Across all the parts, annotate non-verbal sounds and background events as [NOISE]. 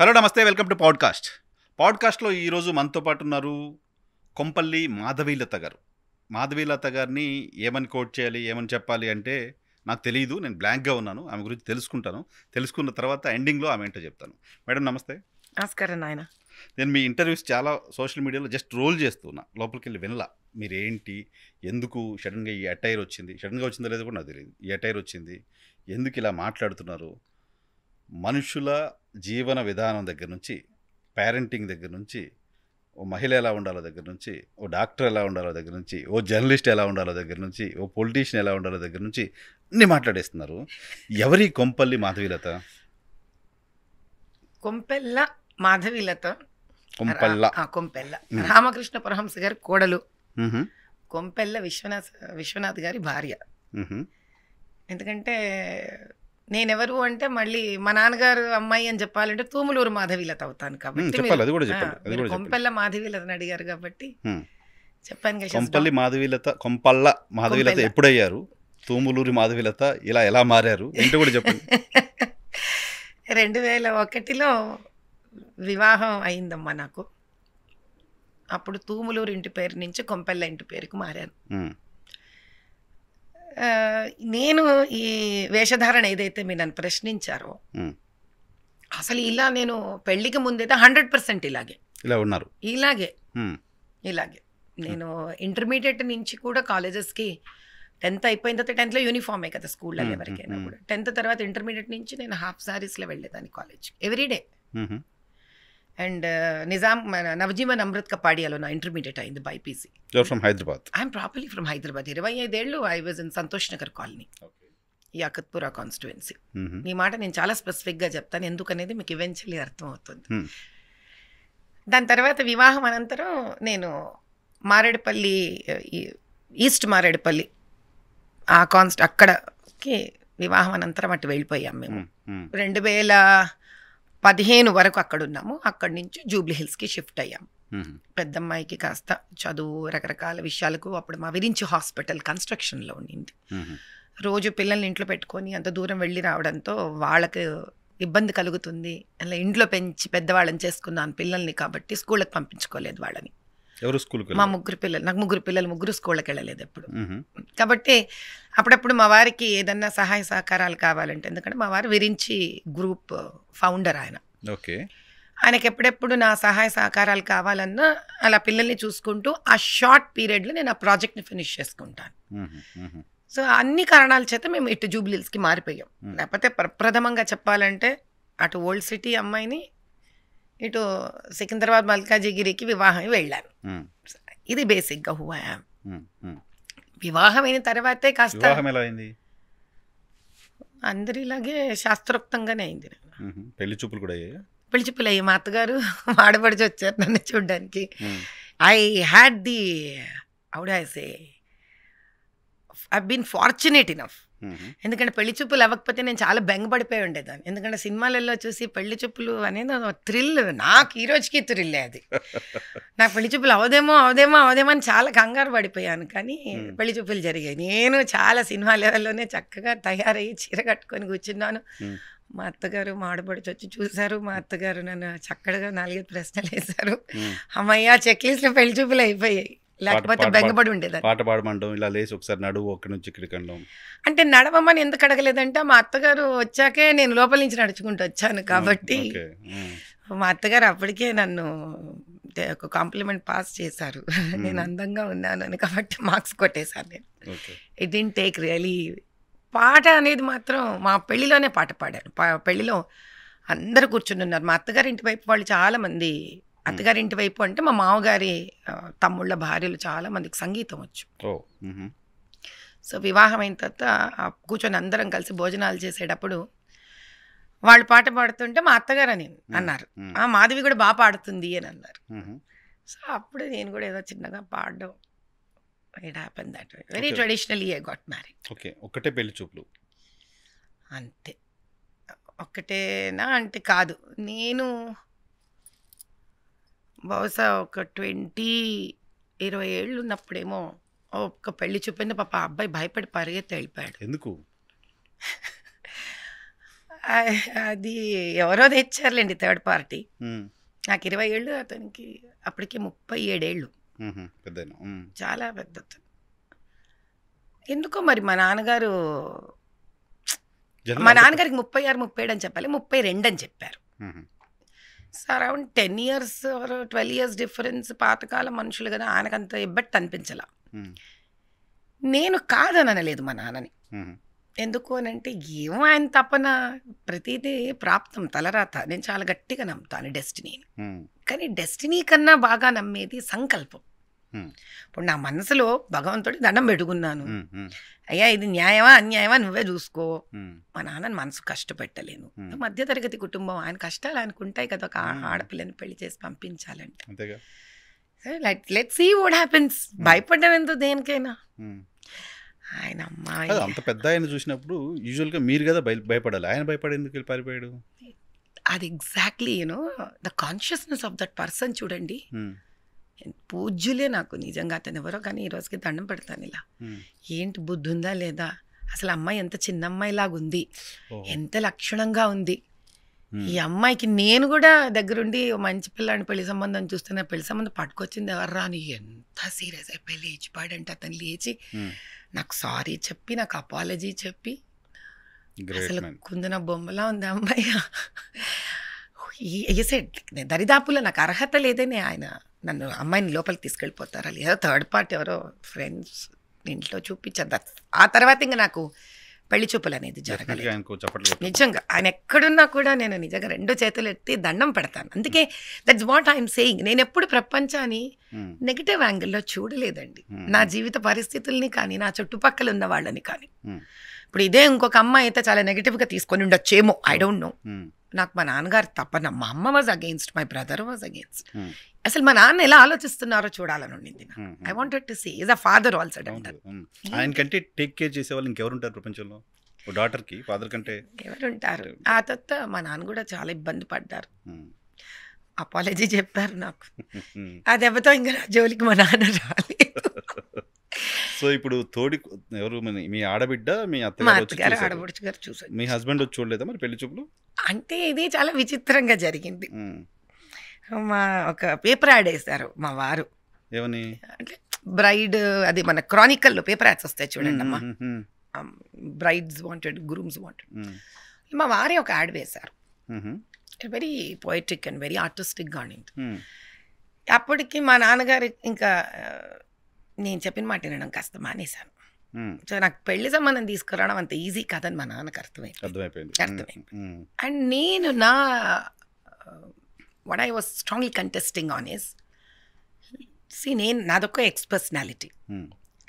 Hello నమస్తే welcome to podcast పాడ్కాస్ట్లో ఈరోజు మనతో పాటు ఉన్నారు కొంపల్లి మాధవీలత గారు మాధవీలత గారిని ఏమని కోట్ చేయాలి ఏమని చెప్పాలి అంటే నాకు తెలియదు నేను బ్లాంక్గా ఉన్నాను ఆమె గురించి తెలుసుకుంటాను తెలుసుకున్న తర్వాత ఎండింగ్లో ఆమె ఏంటో చెప్తాను మేడం నమస్తే నమస్కారం నాయన నేను మీ ఇంటర్వ్యూస్ చాలా సోషల్ మీడియాలో జస్ట్ రోల్ చేస్తున్నా లోపలికి వెళ్ళి వినలా మీరేంటి ఎందుకు సడన్గా ఈ అటైర్ వచ్చింది సడన్గా వచ్చిందో లేదో కూడా నాకు తెలియదు ఈ అటైర్ వచ్చింది ఎందుకు ఇలా మాట్లాడుతున్నారు మనుషుల జీవన విధానం దగ్గర నుంచి పేరెంటింగ్ దగ్గర నుంచి ఓ మహిళ ఎలా ఉండాలో దగ్గర నుంచి ఓ డాక్టర్ ఎలా ఉండాలో దగ్గర నుంచి ఓ జర్నలిస్ట్ ఎలా ఉండాలో దగ్గర నుంచి ఓ పొలిటీషియన్ ఎలా ఉండాలో దగ్గర నుంచి అన్నీ మాట్లాడేస్తున్నారు ఎవరి కొంపల్లి మాధవీలత కొంపెల్ల మాధవీలత కొంపెల్ల కొంపెల్ల రామకృష్ణ పరహంస గారి కోడలు కొంపెల్ల విశ్వనాథ్ విశ్వనాథ్ గారి భార్య ఎందుకంటే నేనెవరు అంటే మళ్ళీ మా నాన్నగారు అమ్మాయి అని చెప్పాలంటే తూములూరు మాధవీలత అవుతాను కాబట్టి కొంపెల్ల మాధవీలతని అడిగారు కాబట్టి చెప్పాను కదా కొంపల్లి మాధవీలత కొంపల్ల మాధవీలత ఎప్పుడయ్యారు తూములూరి మాధవీలత ఇలా ఎలా మారారు ఏంటో కూడా చెప్పండి [LAUGHS] రెండు వేల ఒకటిలో వివాహం అయిందమ్మా నాకు అప్పుడు తూములూరు ఇంటి పేరు నుంచి కొంపల్ల ఇంటి పేరుకు మారాను నేను ఈ వేషధారణ ఏదైతే మీరు నన్ను ప్రశ్నించారో అసలు ఇలా నేను పెళ్లికి ముందైతే హండ్రెడ్ పర్సెంట్ ఇలాగే ఇలా ఉన్నారు ఇలాగే ఇలాగే నేను ఇంటర్మీడియట్ నుంచి కూడా కాలేజెస్కి టెన్త్ అయిపోయిన తర్వాత టెన్త్లో యూనిఫామే కదా స్కూల్లో ఎవరికైనా కూడా టెన్త్ తర్వాత ఇంటర్మీడియట్ నుంచి నేను హాఫ్ శారీస్లో వెళ్ళేదాన్ని college everyday and Nizam Navjeevan Amrut కపాడియాలో నా ఇంటర్మీడియట్ అయింది BiPC from Hyderabad I'm properly from Hyderabad ఇరవై ఐదేళ్ళు I was in Santosh Nagar colony Yakutpura constituency మీ మాట నేను చాలా స్పెసిఫిక్గా చెప్తాను ఎందుకనేది మీకు ఇవెన్చువలీ అర్థమవుతుంది hmm. దాని తర్వాత వివాహం అనంతరం నేను మారేడుపల్లి ఈస్ట్ మారేడుపల్లి ఆ కాన్స్ట్ అక్కడకి వివాహం అనంతరం అటు వెళ్ళిపోయాం మేము hmm. Hmm. రెండు వేల పదిహేను వరకు అక్కడ ఉన్నాము అక్కడి నుంచి జూబ్లీ హిల్స్కి షిఫ్ట్ అయ్యాము పెద్దమ్మాయికి కాస్త చదువు రకరకాల విషయాలకు అప్పుడు మా విరించి హాస్పిటల్ కన్స్ట్రక్షన్లో ఉండింది రోజు పిల్లల్ని ఇంట్లో పెట్టుకొని అంత దూరం వెళ్ళి రావడంతో వాళ్ళకు ఇబ్బంది కలుగుతుంది అలా ఇంట్లో పెంచి పెద్దవాళ్ళని చేసుకున్నాను పిల్లల్ని కాబట్టి స్కూళ్ళకి పంపించుకోలేదు వాళ్ళని ఎవరు స్కూల్కి మా ముగ్గురు పిల్లలు నాకు ముగ్గురు పిల్లలు ముగ్గురు స్కూళ్ళకి వెళ్ళలేదు ఎప్పుడు కాబట్టి అప్పుడప్పుడు మా వారికి ఏదన్నా సహాయ సహకారాలు కావాలంటే ఎందుకంటే మా వారు విరించి గ్రూప్ ఫౌండర్ ఆయన ఓకే ఆయనకి ఎప్పుడెప్పుడు నా సహాయ సహకారాలు కావాలన్నా అలా పిల్లల్ని చూసుకుంటూ ఆ షార్ట్ పీరియడ్లో నేను ఆ ప్రాజెక్ట్ని ఫినిష్ చేసుకుంటాను సో అన్ని కారణాల చేత మేము ఇటు జూబ్లీల్స్కి మారిపోయాం లేకపోతే ప్రప్రథమంగా చెప్పాలంటే అటు ఓల్డ్ సిటీ అమ్మాయిని ఇటు సికింద్రాబాద్ మల్కాజిగిరికి వివాహం వెళ్ళాను ఇది బేసిక్గా హువా వివాహం అయిన తర్వాతే కాస్త అందరిలాగే శాస్త్రోక్తంగానే అయింది పెళ్లి చూపులు కూడా అయ్యాయి పెళ్లి చూపులు అయ్యి మా అత్తగారు ఆడపడిచి [LAUGHS] వచ్చారు నన్ను చూడడానికి I had the how does a I been fortunate enough ఎందుకంటే పెళ్లి చూపులు అవ్వకపోతే నేను చాలా బెంగపడిపోయి ఉండేదాన్ని ఎందుకంటే సినిమాలలో చూసి పెళ్లి చూపులు అనేది థ్రిల్ నాకు ఈ రోజుకి థ్రిల్లే అది [LAUGHS] నాకు పెళ్లి చూపులు అవదేమో అవదేమో అవదేమో అని చాలా కంగారు పడిపోయాను కానీ పెళ్లి చూపులు జరిగాయి నేను చాలా సినిమా లెవెల్లోనే చక్కగా తయారయ్యి చీర కట్టుకొని కూర్చున్నాను మా అత్తగారు మా వచ్చి చూశారు మా అత్తగారు నన్ను చక్కగా నాలుగైదు ప్రశ్నలు వేశారు అమ్మయ్య చెక్ లిస్ట్లో పెళ్లి చూపులు అయిపోయాయి లేకపోతే బెంగపడి ఉండేది పాట పాడమంటాం ఇలా లేచి ఒకసారి నడువు ఒక్క నుంచి ఇక్కడికి అనడం అంటే నడవమని ఎందుకు అడగలేదంటే మా అత్తగారు వచ్చాకే నేను లోపల నుంచి నడుచుకుంటూ వచ్చాను కాబట్టి మా అత్తగారు అప్పటికే నన్ను ఒక కాంప్లిమెంట్ పాస్ చేశారు నేను అందంగా ఉన్నాను అని కాబట్టి మార్క్స్ కొట్టేశాను నేను ఇట్ డి టేక్ రియలీ పాట అనేది మాత్రం మా పెళ్ళిలోనే పాట పాడాను పెళ్ళిలో అందరు కూర్చుని ఉన్నారు మా అత్తగారు ఇంటి వైపు వాళ్ళు చాలామంది ఇంటి వైపు అంటే మా మామగారి తమ్ముళ్ళ భార్యలు చాలా మందికి సంగీతం వచ్చు సో వివాహం అయిన తర్వాత కూర్చొని అందరం కలిసి భోజనాలు చేసేటప్పుడు వాళ్ళు పాట పాడుతుంటే మా అత్తగారు అని అన్నారు ఆ మాధవి కూడా బాగా పాడుతుంది అని అన్నారు సో అప్పుడు నేను కూడా ఏదో చిన్నగా పాడడం it happen that very traditionally I got marry okay ఒకటే పెళ్లి చూపులు అంతే ఒక్కటేనా అంటే కాదు నేను బహుశా ఒక ట్వంటీ ఇరవై ఏళ్ళు ఉన్నప్పుడేమో ఒక పెళ్లి చూపింది పాప అబ్బాయి భయపడి పరిగెత్తి వెళ్ళిపోయాడు ఎందుకు అది ఎవరో తెచ్చారులేండి థర్డ్ పార్టీ నాకు ఇరవై ఏళ్ళు అతనికి అప్పటికి ముప్పై ఏడేళ్ళు చాలా పెద్ద ఎందుకో మరి మా నాన్నగారు మా నాన్నగారికి ముప్పై ఆరు ముప్పై ఏడు అని చెప్పాలి ముప్పై రెండు అని చెప్పారు sir around ten years twelve years difference పాతకాల మనుషులు కదా ఆయనకంత ఇబ్బట్టి అనిపించాల hmm. నేను కాదని అనలేదు మా నాన్నని hmm. ఎందుకు అని అంటే ఏమో ఆయన తపన ప్రతిదీ ప్రాప్తం తలరాత నేను చాలా గట్టిగా నమ్ముతాను డెస్టినీని hmm. కానీ డెస్టినీ కన్నా బాగా నమ్మేది సంకల్పం ఇప్పుడు నా మనసులో భగవంతుడి దండం పెట్టుకున్నాను అయ్యా ఇది న్యాయమా అన్యాయమా నువ్వే చూసుకో మా నాన్నని మనసు కష్టపెట్టలేను మధ్యతరగతి కుటుంబం ఆయన కష్టాలు ఆయనకుంటాయి కదా ఒక ఆడపిల్లని పెళ్లి చేసి పంపించాలంటే light let see what happens భయపడ్డం ఎంతో దేనికైనా ఆయన అమ్మాయి అంత పెద్ద ఆయన చూసినప్పుడు యూజువల్గా మీరు కదా భయపడాలి ఆయన భయపడేందుకు వెళ్ళి పారిపోయాడు అది exactly you know the consciousness of that person చూడండి పూజ్యులే నాకు నిజంగా అతను ఎవరో కానీ ఈ రోజుకి దండం పెడతాను ఇలా ఏంటి బుద్ధి ఉందా లేదా అసలు అమ్మాయి ఎంత చిన్న అమ్మాయిలాగా ఉంది ఎంత లక్షణంగా ఉంది ఈ అమ్మాయికి నేను కూడా దగ్గరుండి మంచి పిల్లని పెళ్లి సంబంధం చూస్తున్న పెళ్లి సంబంధం పట్టుకొచ్చింది ఎవర్రా అని ఎంత సీరియస్ అయిపోయి లేచిపాడంటే అతను లేచి నాకు సారీ చెప్పి నాకు అపాలజీ చెప్పి అసలు కుందన బొమ్మలా ఉంది అమ్మాయి ఎసెడ్ దరిదాపులో నాకు అర్హత లేదని ఆయన నన్ను అమ్మాయిని లోపలికి అది ఏదో థర్డ్ పార్టీ ఎవరో ఫ్రెండ్స్ ఇంట్లో చూపించారు ఆ తర్వాత ఇంకా నాకు పెళ్లి చూపులు అనేది జరగలేదు నిజంగా ఆయన ఎక్కడున్నా కూడా నేను నిజంగా రెండు చేతులు ఎత్తి దండం పెడతాను అందుకే దట్స్ వాట్ ఐఎమ్ సేయింగ్ నేను ఎప్పుడు ప్రపంచాన్ని నెగిటివ్ hmm. యాంగిల్లో చూడలేదండి hmm. నా జీవిత పరిస్థితుల్ని కానీ నా చుట్టుపక్కల ఉన్న వాళ్ళని కానీ hmm. ఇప్పుడు ఇదే ఇంకొక అమ్మాయి అయితే చాలా నెగిటివ్గా తీసుకొని ఉండొచ్చేమో ఐ డోంట్ నో నాకు మా నాన్నగారు తప్పన మా అమ్మ was against my brother was against అసలు మా నాన్న ఎలా ఆలోచిస్తున్నారో చూడాలని ఉండింది I wanted to see is a father also ఆయన కంటే టేక్ కేర్ చేసే వాళ్ళు ఇంకెవరు ఉంటారు ప్రపంచంలో hmm. డాటర్కి ఫాదర్ కంటే ఎవరు ఉంటారు ఆ తర్వాత మా నాన్న కూడా చాలా ఇబ్బంది పడ్డారు అపాలజీ hmm. చెప్పారు నాకు అది ఎవరితో ఇంకా జోలికి మా నాన్న రాలేదు [LAUGHS] సో ఇప్పుడు తోడి ఎవరు మీ ఆడబిడ్డ మీ మీ హస్బెండ్ వచ్చి చూడలేదా మరి పెళ్లి చూపులు అంటే ఇది చాలా విచిత్రంగా జరిగింది మా ఒక పేపర్ యాడ్ వేశారు మా వారు ఏమని అంటే బ్రైడ్ అది మన క్రానికల్లో పేపర్ యాడ్స్ వస్తాయి చూడండి అమ్మా బ్రైడ్స్ వాంటెడ్ గ్రూమ్స్ వాంటెడ్ మా వారే ఒక యాడ్ వేశారు వెరీ పోయిట్రిక్ అండ్ వెరీ ఆర్టిస్టిక్గా ఉండింది అప్పటికి మా నాన్నగారు ఇంకా నేను చెప్పిన మాట వినడం కాస్త మానేశాను సో నాకు పెళ్లి సంబంధం తీసుకురావడం అంత ఈజీ కాదని మా నాన్నకు అర్థమైంది అర్థమైపోయింది అర్థమైంది అండ్ నేను నా what I was strongly contesting on is see నేను నాదొక్క ఎక్స్ పర్సనాలిటీ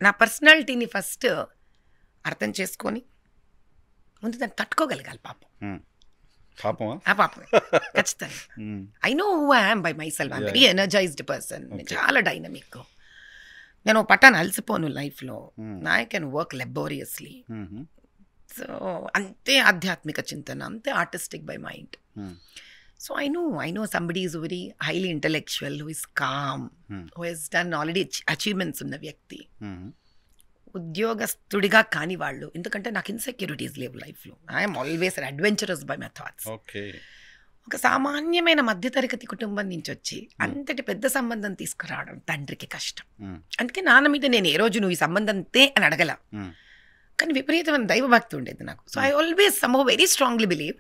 నా పర్సనాలిటీని ఫస్ట్ అర్థం చేసుకొని ముందు దాన్ని తట్టుకోగలగాలి పాపం పాపం ఖచ్చితంగా I know who hmm by myself I'm very energised person చాలా డైనమిక్ నేను పట్టాను అలసిపోను లైఫ్లో I can work laboriously so అంతే ఆధ్యాత్మిక చింతన అంతే artistic by mind so I know I know somebody is very highly intellectual who is calm who he's done already achievements ఉన్న వ్యక్తి ఉద్యోగస్తుడిగా కాని వాళ్ళు ఎందుకంటే నాకు ఇన్సెక్యూరిటీస్ లేవు లైఫ్లో I'm always adventurous by my thoughts okay ఒక సామాన్యమైన మధ్యతరగతి కుటుంబం నుంచి వచ్చి అంతటి పెద్ద సంబంధం తీసుకురావడం తండ్రికి కష్టం అందుకే నాన్న మీద నేను ఏ రోజు నువ్వు ఈ సంబంధం తే అని అడగల కానీ విపరీతమైన దైవభక్తి ఉండేది నాకు so I always some very strongly believe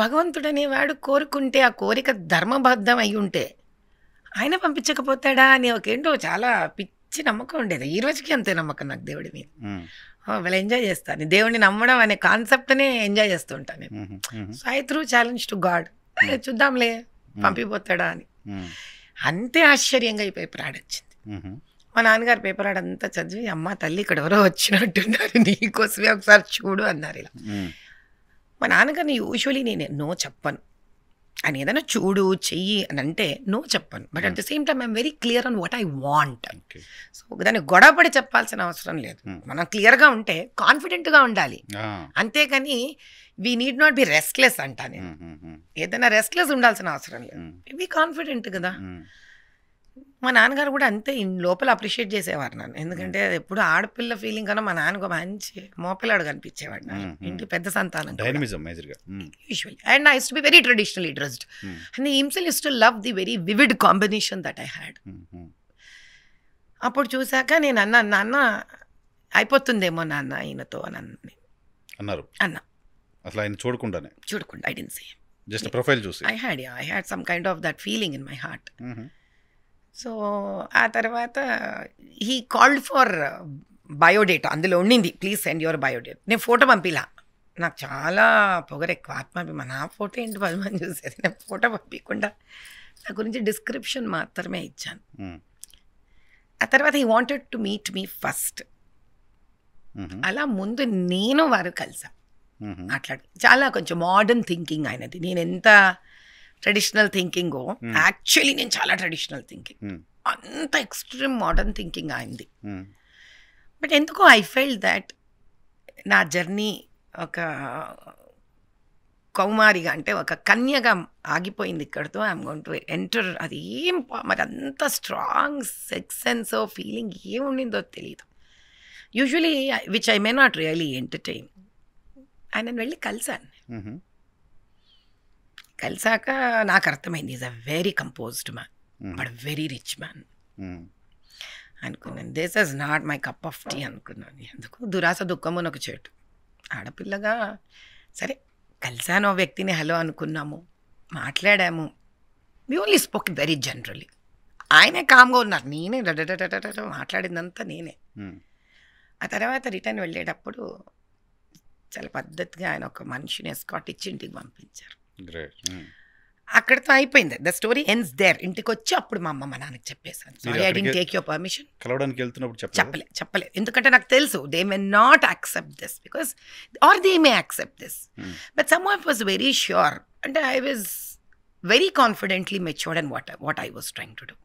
భగవంతుడు అనేవాడు కోరుకుంటే ఆ కోరిక ధర్మబద్ధం అయి ఉంటే ఆయన పంపించకపోతాడా అని ఒకేంటో చాలా పిచ్చి నమ్మకం ఉండేది ఈ రోజుకి అంతే నమ్మకం నాకు దేవుడి మీద వాళ్ళు ఎంజాయ్ చేస్తాను దేవుడిని నమ్మడం అనే కాన్సెప్ట్నే ఎంజాయ్ చేస్తుంటాను నేను so I throw challenge to God చూద్దాంలే పంపిపోతాడా అని అంతే ఆశ్చర్యంగా ఈ పేపర్ ఆడొచ్చింది మా నాన్నగారు పేపర్ ఆడంతా చదివి అమ్మ తల్లి ఇక్కడ ఎవరో వచ్చినట్టున్నారు నీకోసమే ఒకసారి చూడు అన్నారు ఇలా మా నాన్నగారిని యూజువలీ నేను ఎన్నో చెప్పను అని ఏదైనా చూడు చెయ్యి అని అంటే నో చెప్పను but at the same time I'm very clear on what I want so దాన్ని గొడవపడి చెప్పాల్సిన అవసరం లేదు hmm. మనం క్లియర్గా ఉంటే కాన్ఫిడెంట్గా ఉండాలి అంతేకాని we need not be restless అంటా నేను hmm, hmm, ఏదైనా రెస్ట్లెస్ ఉండాల్సిన అవసరం లేదు బీ కాన్ఫిడెంట్ కదా మా నాన్నగారు కూడా అంతే లోపల అప్రిషియేట్ చేసేవారు నన్ను ఎందుకంటే ఎప్పుడు ఆడపిల్ల ఫీలింగ్ కన్నా మా నాన్నకు మంచి మోపిల్లాడు కనిపించేవాడు ఇంటి పెద్ద సంతానం and I be very traditional interest and himself is to love the very vivid combination that I had అప్పుడు చూశాక నేను అన్న నాన్న అయిపోతుందేమో నాన్న ఈయనతో అని అన్నారు అన్న అసలు ఆయన చూడకుండానే చూడకుండా I then see just profile చూసి I had I had some kind of that feeling in my heart so ఆ తర్వాత హీ కాల్డ్ ఫర్ బయోడేటా అందులో ఉండింది ప్లీజ్ సెండ్ యువర్ బయోడేట్ నేను ఫోటో పంపిలా నాకు చాలా పొగరెక్కువ ఆత్మాభిమాన నా ఫోటో ఏంటి పది మంది చూసేది నేను ఫోటో పంపించకుండా నా గురించి డిస్క్రిప్షన్ మాత్రమే ఇచ్చాను ఆ తర్వాత he wanted to meet me first అలా ముందు నేను వారు కలిసా మాట్లాడి చాలా కొంచెం మోడర్న్ థింకింగ్ ఆయనది నేను ఎంత ట్రెడిషనల్ థింకింగ్ యాక్చువల్లీ నేను చాలా ట్రెడిషనల్ థింకింగ్ hmm. అంత ఎక్స్ట్రీమ్ మోడర్న్ థింకింగ్ అయింది బట్ hmm. ఎందుకో ఐ ఫెల్ దాట్ నా జర్నీ ఒక కౌమారిగా అంటే ఒక కన్యగా ఆగిపోయింది ఇక్కడతో ఐఎమ్ గోన్ టు ఎంటర్ అది ఏం మరి అంత స్ట్రాంగ్ సెక్స్ సెన్స్ ఫీలింగ్ ఏముండిందో తెలియదు usually which I may not really entertain ఆయన వెళ్ళి కలిశాను mm-hmm. కలిసాక నాకు అర్థమైంది is a very composed man but very rich man అనుకున్నాను this is not my cup of tea అనుకున్నాను ఎందుకు దురాస దుఃఖమున ఒక చెట్టు ఆడపిల్లగా సరే కలిసాను ఆ వ్యక్తిని హలో అనుకున్నాము మాట్లాడాము we only spoke very generally ఆయనే కామ్గా ఉన్నారు నేనే మాట్లాడిందంతా నేనే ఆ తర్వాత రిటర్న్ వెళ్ళేటప్పుడు చాలా పద్ధతిగా ఆయన ఒక మనిషిని స్కాట్ ఇచ్చి ఇంటికి పంపించారు Hmm. అక్కడతో అయిపోయింది ద స్టోరీ ఎన్స్ దేర్ ఇంటికి వచ్చి అప్పుడు మా అమ్మ మా నాన్నకి చెప్పేశాను sorry I did take your permission కలవడానికి వెళ్తున్నప్పుడు చెప్పలే చెప్పలే ఎందుకంటే నాకు తెలుసు they may not accept this because or they may accept this but some I was very sure అంటే I was very confidently matured and what what I was trying to do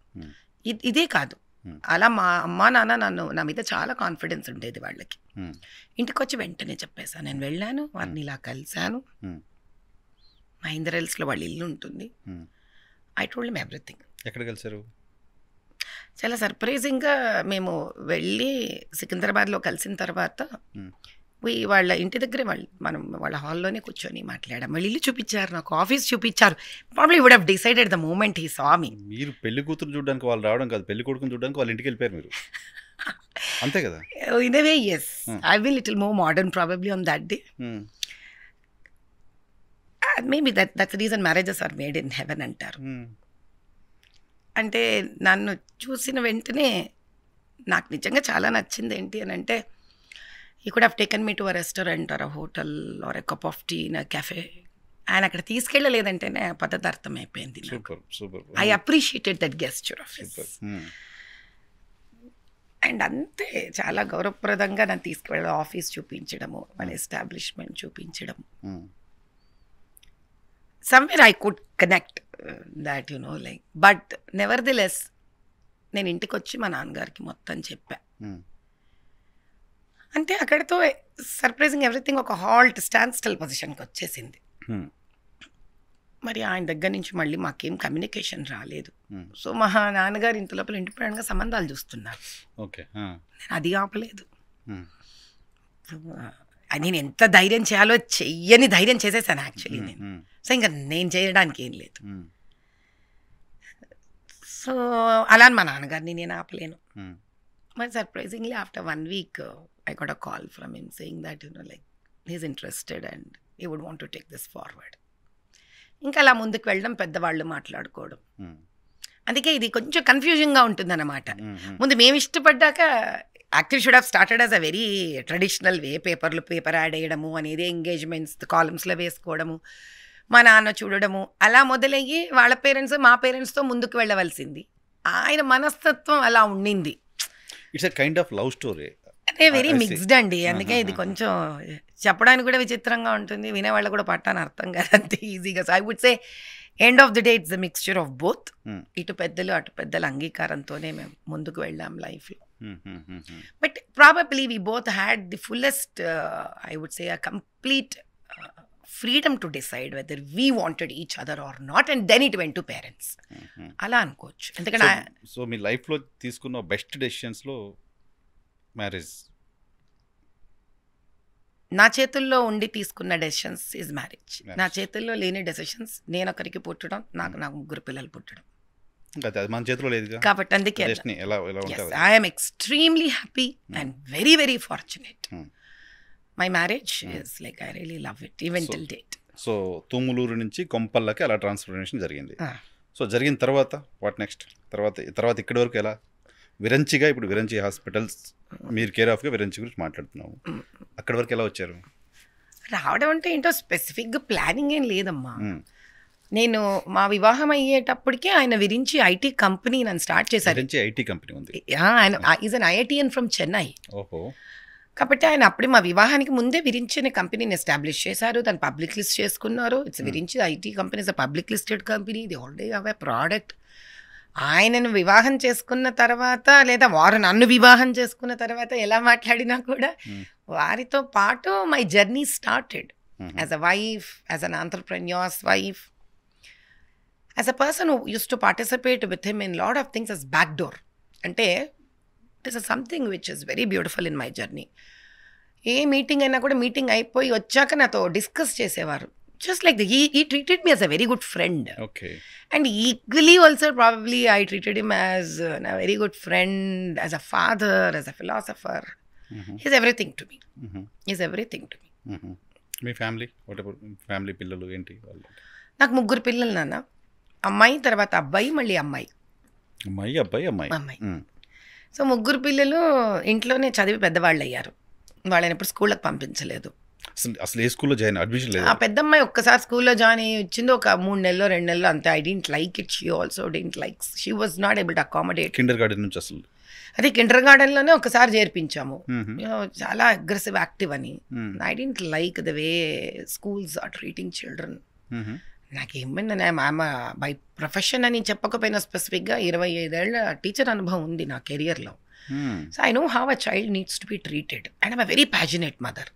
ఇదే కాదు hmm. అలా మా అమ్మ నాన్న నన్ను నా మీద చాలా కాన్ఫిడెన్స్ ఉండేది వాళ్ళకి hmm. ఇంటికి వచ్చి వెంటనే చెప్పేశాను నేను వెళ్ళాను వారిని ఇలా కలిశాను హిల్స్లో వాళ్ళ ఇల్లు ఉంటుంది ఐ టోల్డ్ మీ ఎవ్రీథింగ్ ఎక్కడ కలిసారు చాలా సర్ప్రైజింగ్గా మేము వెళ్ళి సికింద్రాబాద్లో కలిసిన తర్వాత వాళ్ళ ఇంటి దగ్గరే వాళ్ళు మనం వాళ్ళ హాల్లోనే కూర్చొని మాట్లాడాం వాళ్ళు ఇల్లు చూపించారు నాకు ఆఫీస్ చూపించారు probably would have decided the moment ఈ స్వామి మీరు పెళ్లి కూతురు చూడడానికి వాళ్ళు రావడం కాదు పెళ్లి కొడుకుని చూడడానికి వాళ్ళ ఇంటికి వెళ్ళిపోయారు మీరు [LAUGHS] అంతే కదా in way yes I will little more modern probably on that day maybe that that's reason marriages are made in heaven అంటారు hmm. అంటే నన్ను చూసిన వెంటనే నాకు నిజంగా చాలా నచ్చింది ఏంటి అని అంటే he could have taken me to a restaurant or a hotel or a cup of tea in a cafe ఆయన అక్కడ తీసుకెళ్ళలేదంటేనే ఆ పద్ధతి అర్థమైపోయింది I appreciated that gesture of and అంతే చాలా గౌరవప్రదంగా నన్ను తీసుకువెళ్ళడం ఆఫీస్ చూపించడము మన ఎస్టాబ్లిష్మెంట్ చూపించడం somewhere I could connect that you know like but nevertheless నేను ఇంటికి వచ్చి మా నాన్నగారికి మొత్తం చెప్పా hmm. అంటే అక్కడితో సర్ప్రైజింగ్ ఎవ్రీథింగ్ ఒక హాల్ట్ స్టాండ్ స్టిల్ పొజిషన్కి వచ్చేసింది hmm. మరి ఆయన దగ్గర నుంచి మళ్ళీ మాకేం కమ్యూనికేషన్ రాలేదు hmm. సో మా నాన్నగారు ఇంత లోపల ఇండిపెండెంట్గా సంబంధాలు చూస్తున్నారు ఓకే నేను అది ఆపలేదు నేను ఎంత ధైర్యం చేయాలో చెయ్యని ధైర్యం చేసేసాను యాక్చువల్లీ నేను సో ఇంకా నేను చేయడానికి ఏం లేదు సో అలా మా నాన్నగారిని నేను ఆపలేను మరి surprisingly after one week I got a call from him saying that you know like he's interested and he would want to take this forward ఇంకా అలా ముందుకు వెళ్ళడం పెద్దవాళ్ళు మాట్లాడుకోవడం అందుకే ఇది కొంచెం కన్ఫ్యూజింగ్గా ఉంటుందన్నమాట ముందు మేము ఇష్టపడ్డాక actual should have started as a very traditional way పేపర్లు పేపర్ యాడ్ వేయడము అనేది ఎంగేజ్మెంట్స్ కాలమ్స్లో వేసుకోవడము మా నాన్న చూడడము అలా మొదలయ్యి వాళ్ళ పేరెంట్స్ మా పేరెంట్స్తో ముందుకు వెళ్ళవలసింది ఆయన మనస్తత్వం అలా ఉండింది it's kind of love story అంటే వెరీ మిక్స్డ్ అండి అందుకే ఇది కొంచెం చెప్పడానికి కూడా విచిత్రంగా ఉంటుంది వినేవాళ్ళు కూడా పట్టాను అర్థం కాదు అంతే ఈజీగా so I would say end of the day it's mixture of both ఇటు పెద్దలు అటు పెద్దల అంగీకారంతోనే మేము ముందుకు వెళ్ళాం లైఫ్లో but probably we both had the fullest I would say a complete freedom to decide whether we wanted each other or not and then it went to parents అలా అనుకోవచ్చు ఎందుకంటే సో మీ లైఫ్లో తీసుకున్న బెస్ట్ డెసిషన్స్లో మ్యారేజ్ నా చేతుల్లో ఉండి తీసుకున్న decisions is marriage నా చేతుల్లో లేని డెసిషన్స్ నేను ఒకరికి పుట్టడం నాకు mm. నాకు ముగ్గురు పిల్లలు పుట్టడం మన చేతిలో లేదు కాబట్టి అందుకే I'm extremely happy and very very fortunate my marriage is like I really love it even till date so Tumuluru నుంచి కొంపల్లకి అలా ట్రాన్స్ఫర్మేషన్ జరిగింది సో జరిగిన తర్వాత వాట్ నెక్స్ట్ తర్వాత తర్వాత ఇక్కడి వరకు ఎలా విరంచిగా ఇప్పుడు విరంచి హాస్పిటల్స్ mm. మీరు కేర్ ఆఫ్గా విరంచి గురించి మాట్లాడుతున్నాము mm. అక్కడి వరకు ఎలా వచ్చారు రావడం అంటే ఏంటో స్పెసిఫిక్గా ప్లానింగ్ ఏం లేదమ్మా mm. నేను మా వివాహం అయ్యేటప్పటికే ఆయన విరించి ఐటీ కంపెనీ నన్ను స్టార్ట్ చేశారు ఐటీ కంపెనీ ఉంది ఆయన is an IITian from Chennai ఓహో కాబట్టి ఆయన అప్పుడే మా వివాహానికి ముందే విరించిన కంపెనీని ఎస్టాబ్లిష్ చేశారు దాన్ని పబ్లిక్ లిస్ట్ చేసుకున్నారు it's hmm. Virinchi IT company is public listed company ఇది ఆల్రెడీ అవే ప్రోడక్ట్ ఆయనను వివాహం చేసుకున్న తర్వాత లేదా వారు నన్ను వివాహం చేసుకున్న తర్వాత ఎలా మాట్లాడినా కూడా hmm. వారితో పాటు my journey started as a wife as an entrepreneurs wife as a person use to participate with him in lot of things as back door అంటే this is something which is very beautiful in my journey ఏ meeting అయినా కూడా meeting అయిపోయి వచ్చాక నాతో discuss చేసేవారు just like the ఈ ఈ treated me as a very good friend okay and equally also probably I treated him as నా very good friend as a father as a philosopher he's everything to me is everything to me మీ family what family పిల్లలు ఏంటి నాకు ముగ్గురు పిల్లలు నాన్న అమ్మాయి తర్వాత అబ్బాయి మళ్ళీ అమ్మాయి అమ్మాయి అబ్బాయి అమ్మాయి అమ్మాయి mm. సో ముగ్గురు పిల్లలు ఇంట్లోనే చదివి పెద్దవాళ్ళు అయ్యారు వాళ్ళని ఎప్పుడు స్కూళ్ళకి పంపించలేదు అసలు ఏ స్కూల్లో జాయిన్ అడ్మిషన్ లేదు ఆ పెద్దమ్మాయి ఒక్కసారి స్కూల్లో జాయిన్ అయ్యి వచ్చింది ఒక మూడు నెలలు రెండు నెలలు అంతే I didn't like it she also didn't like she was not able to accommodate kindergarten నుంచి అసలు అదే కిండర్ గార్డెన్లోనే ఒకసారి చేర్పించాము చాలా అగ్రెసివ్ యాక్టివ్ అని I didn't like the way schools are treating children అని ఆమె బై ప్రొఫెషన్ అని చెప్పకపోయినా స్పెసిఫిక్గా ఇరవై ఐదేళ్ల టీచర్ అనుభవం ఉంది నా కెరియర్లో so I know have a child needs to be treated and I'm a very passionate mother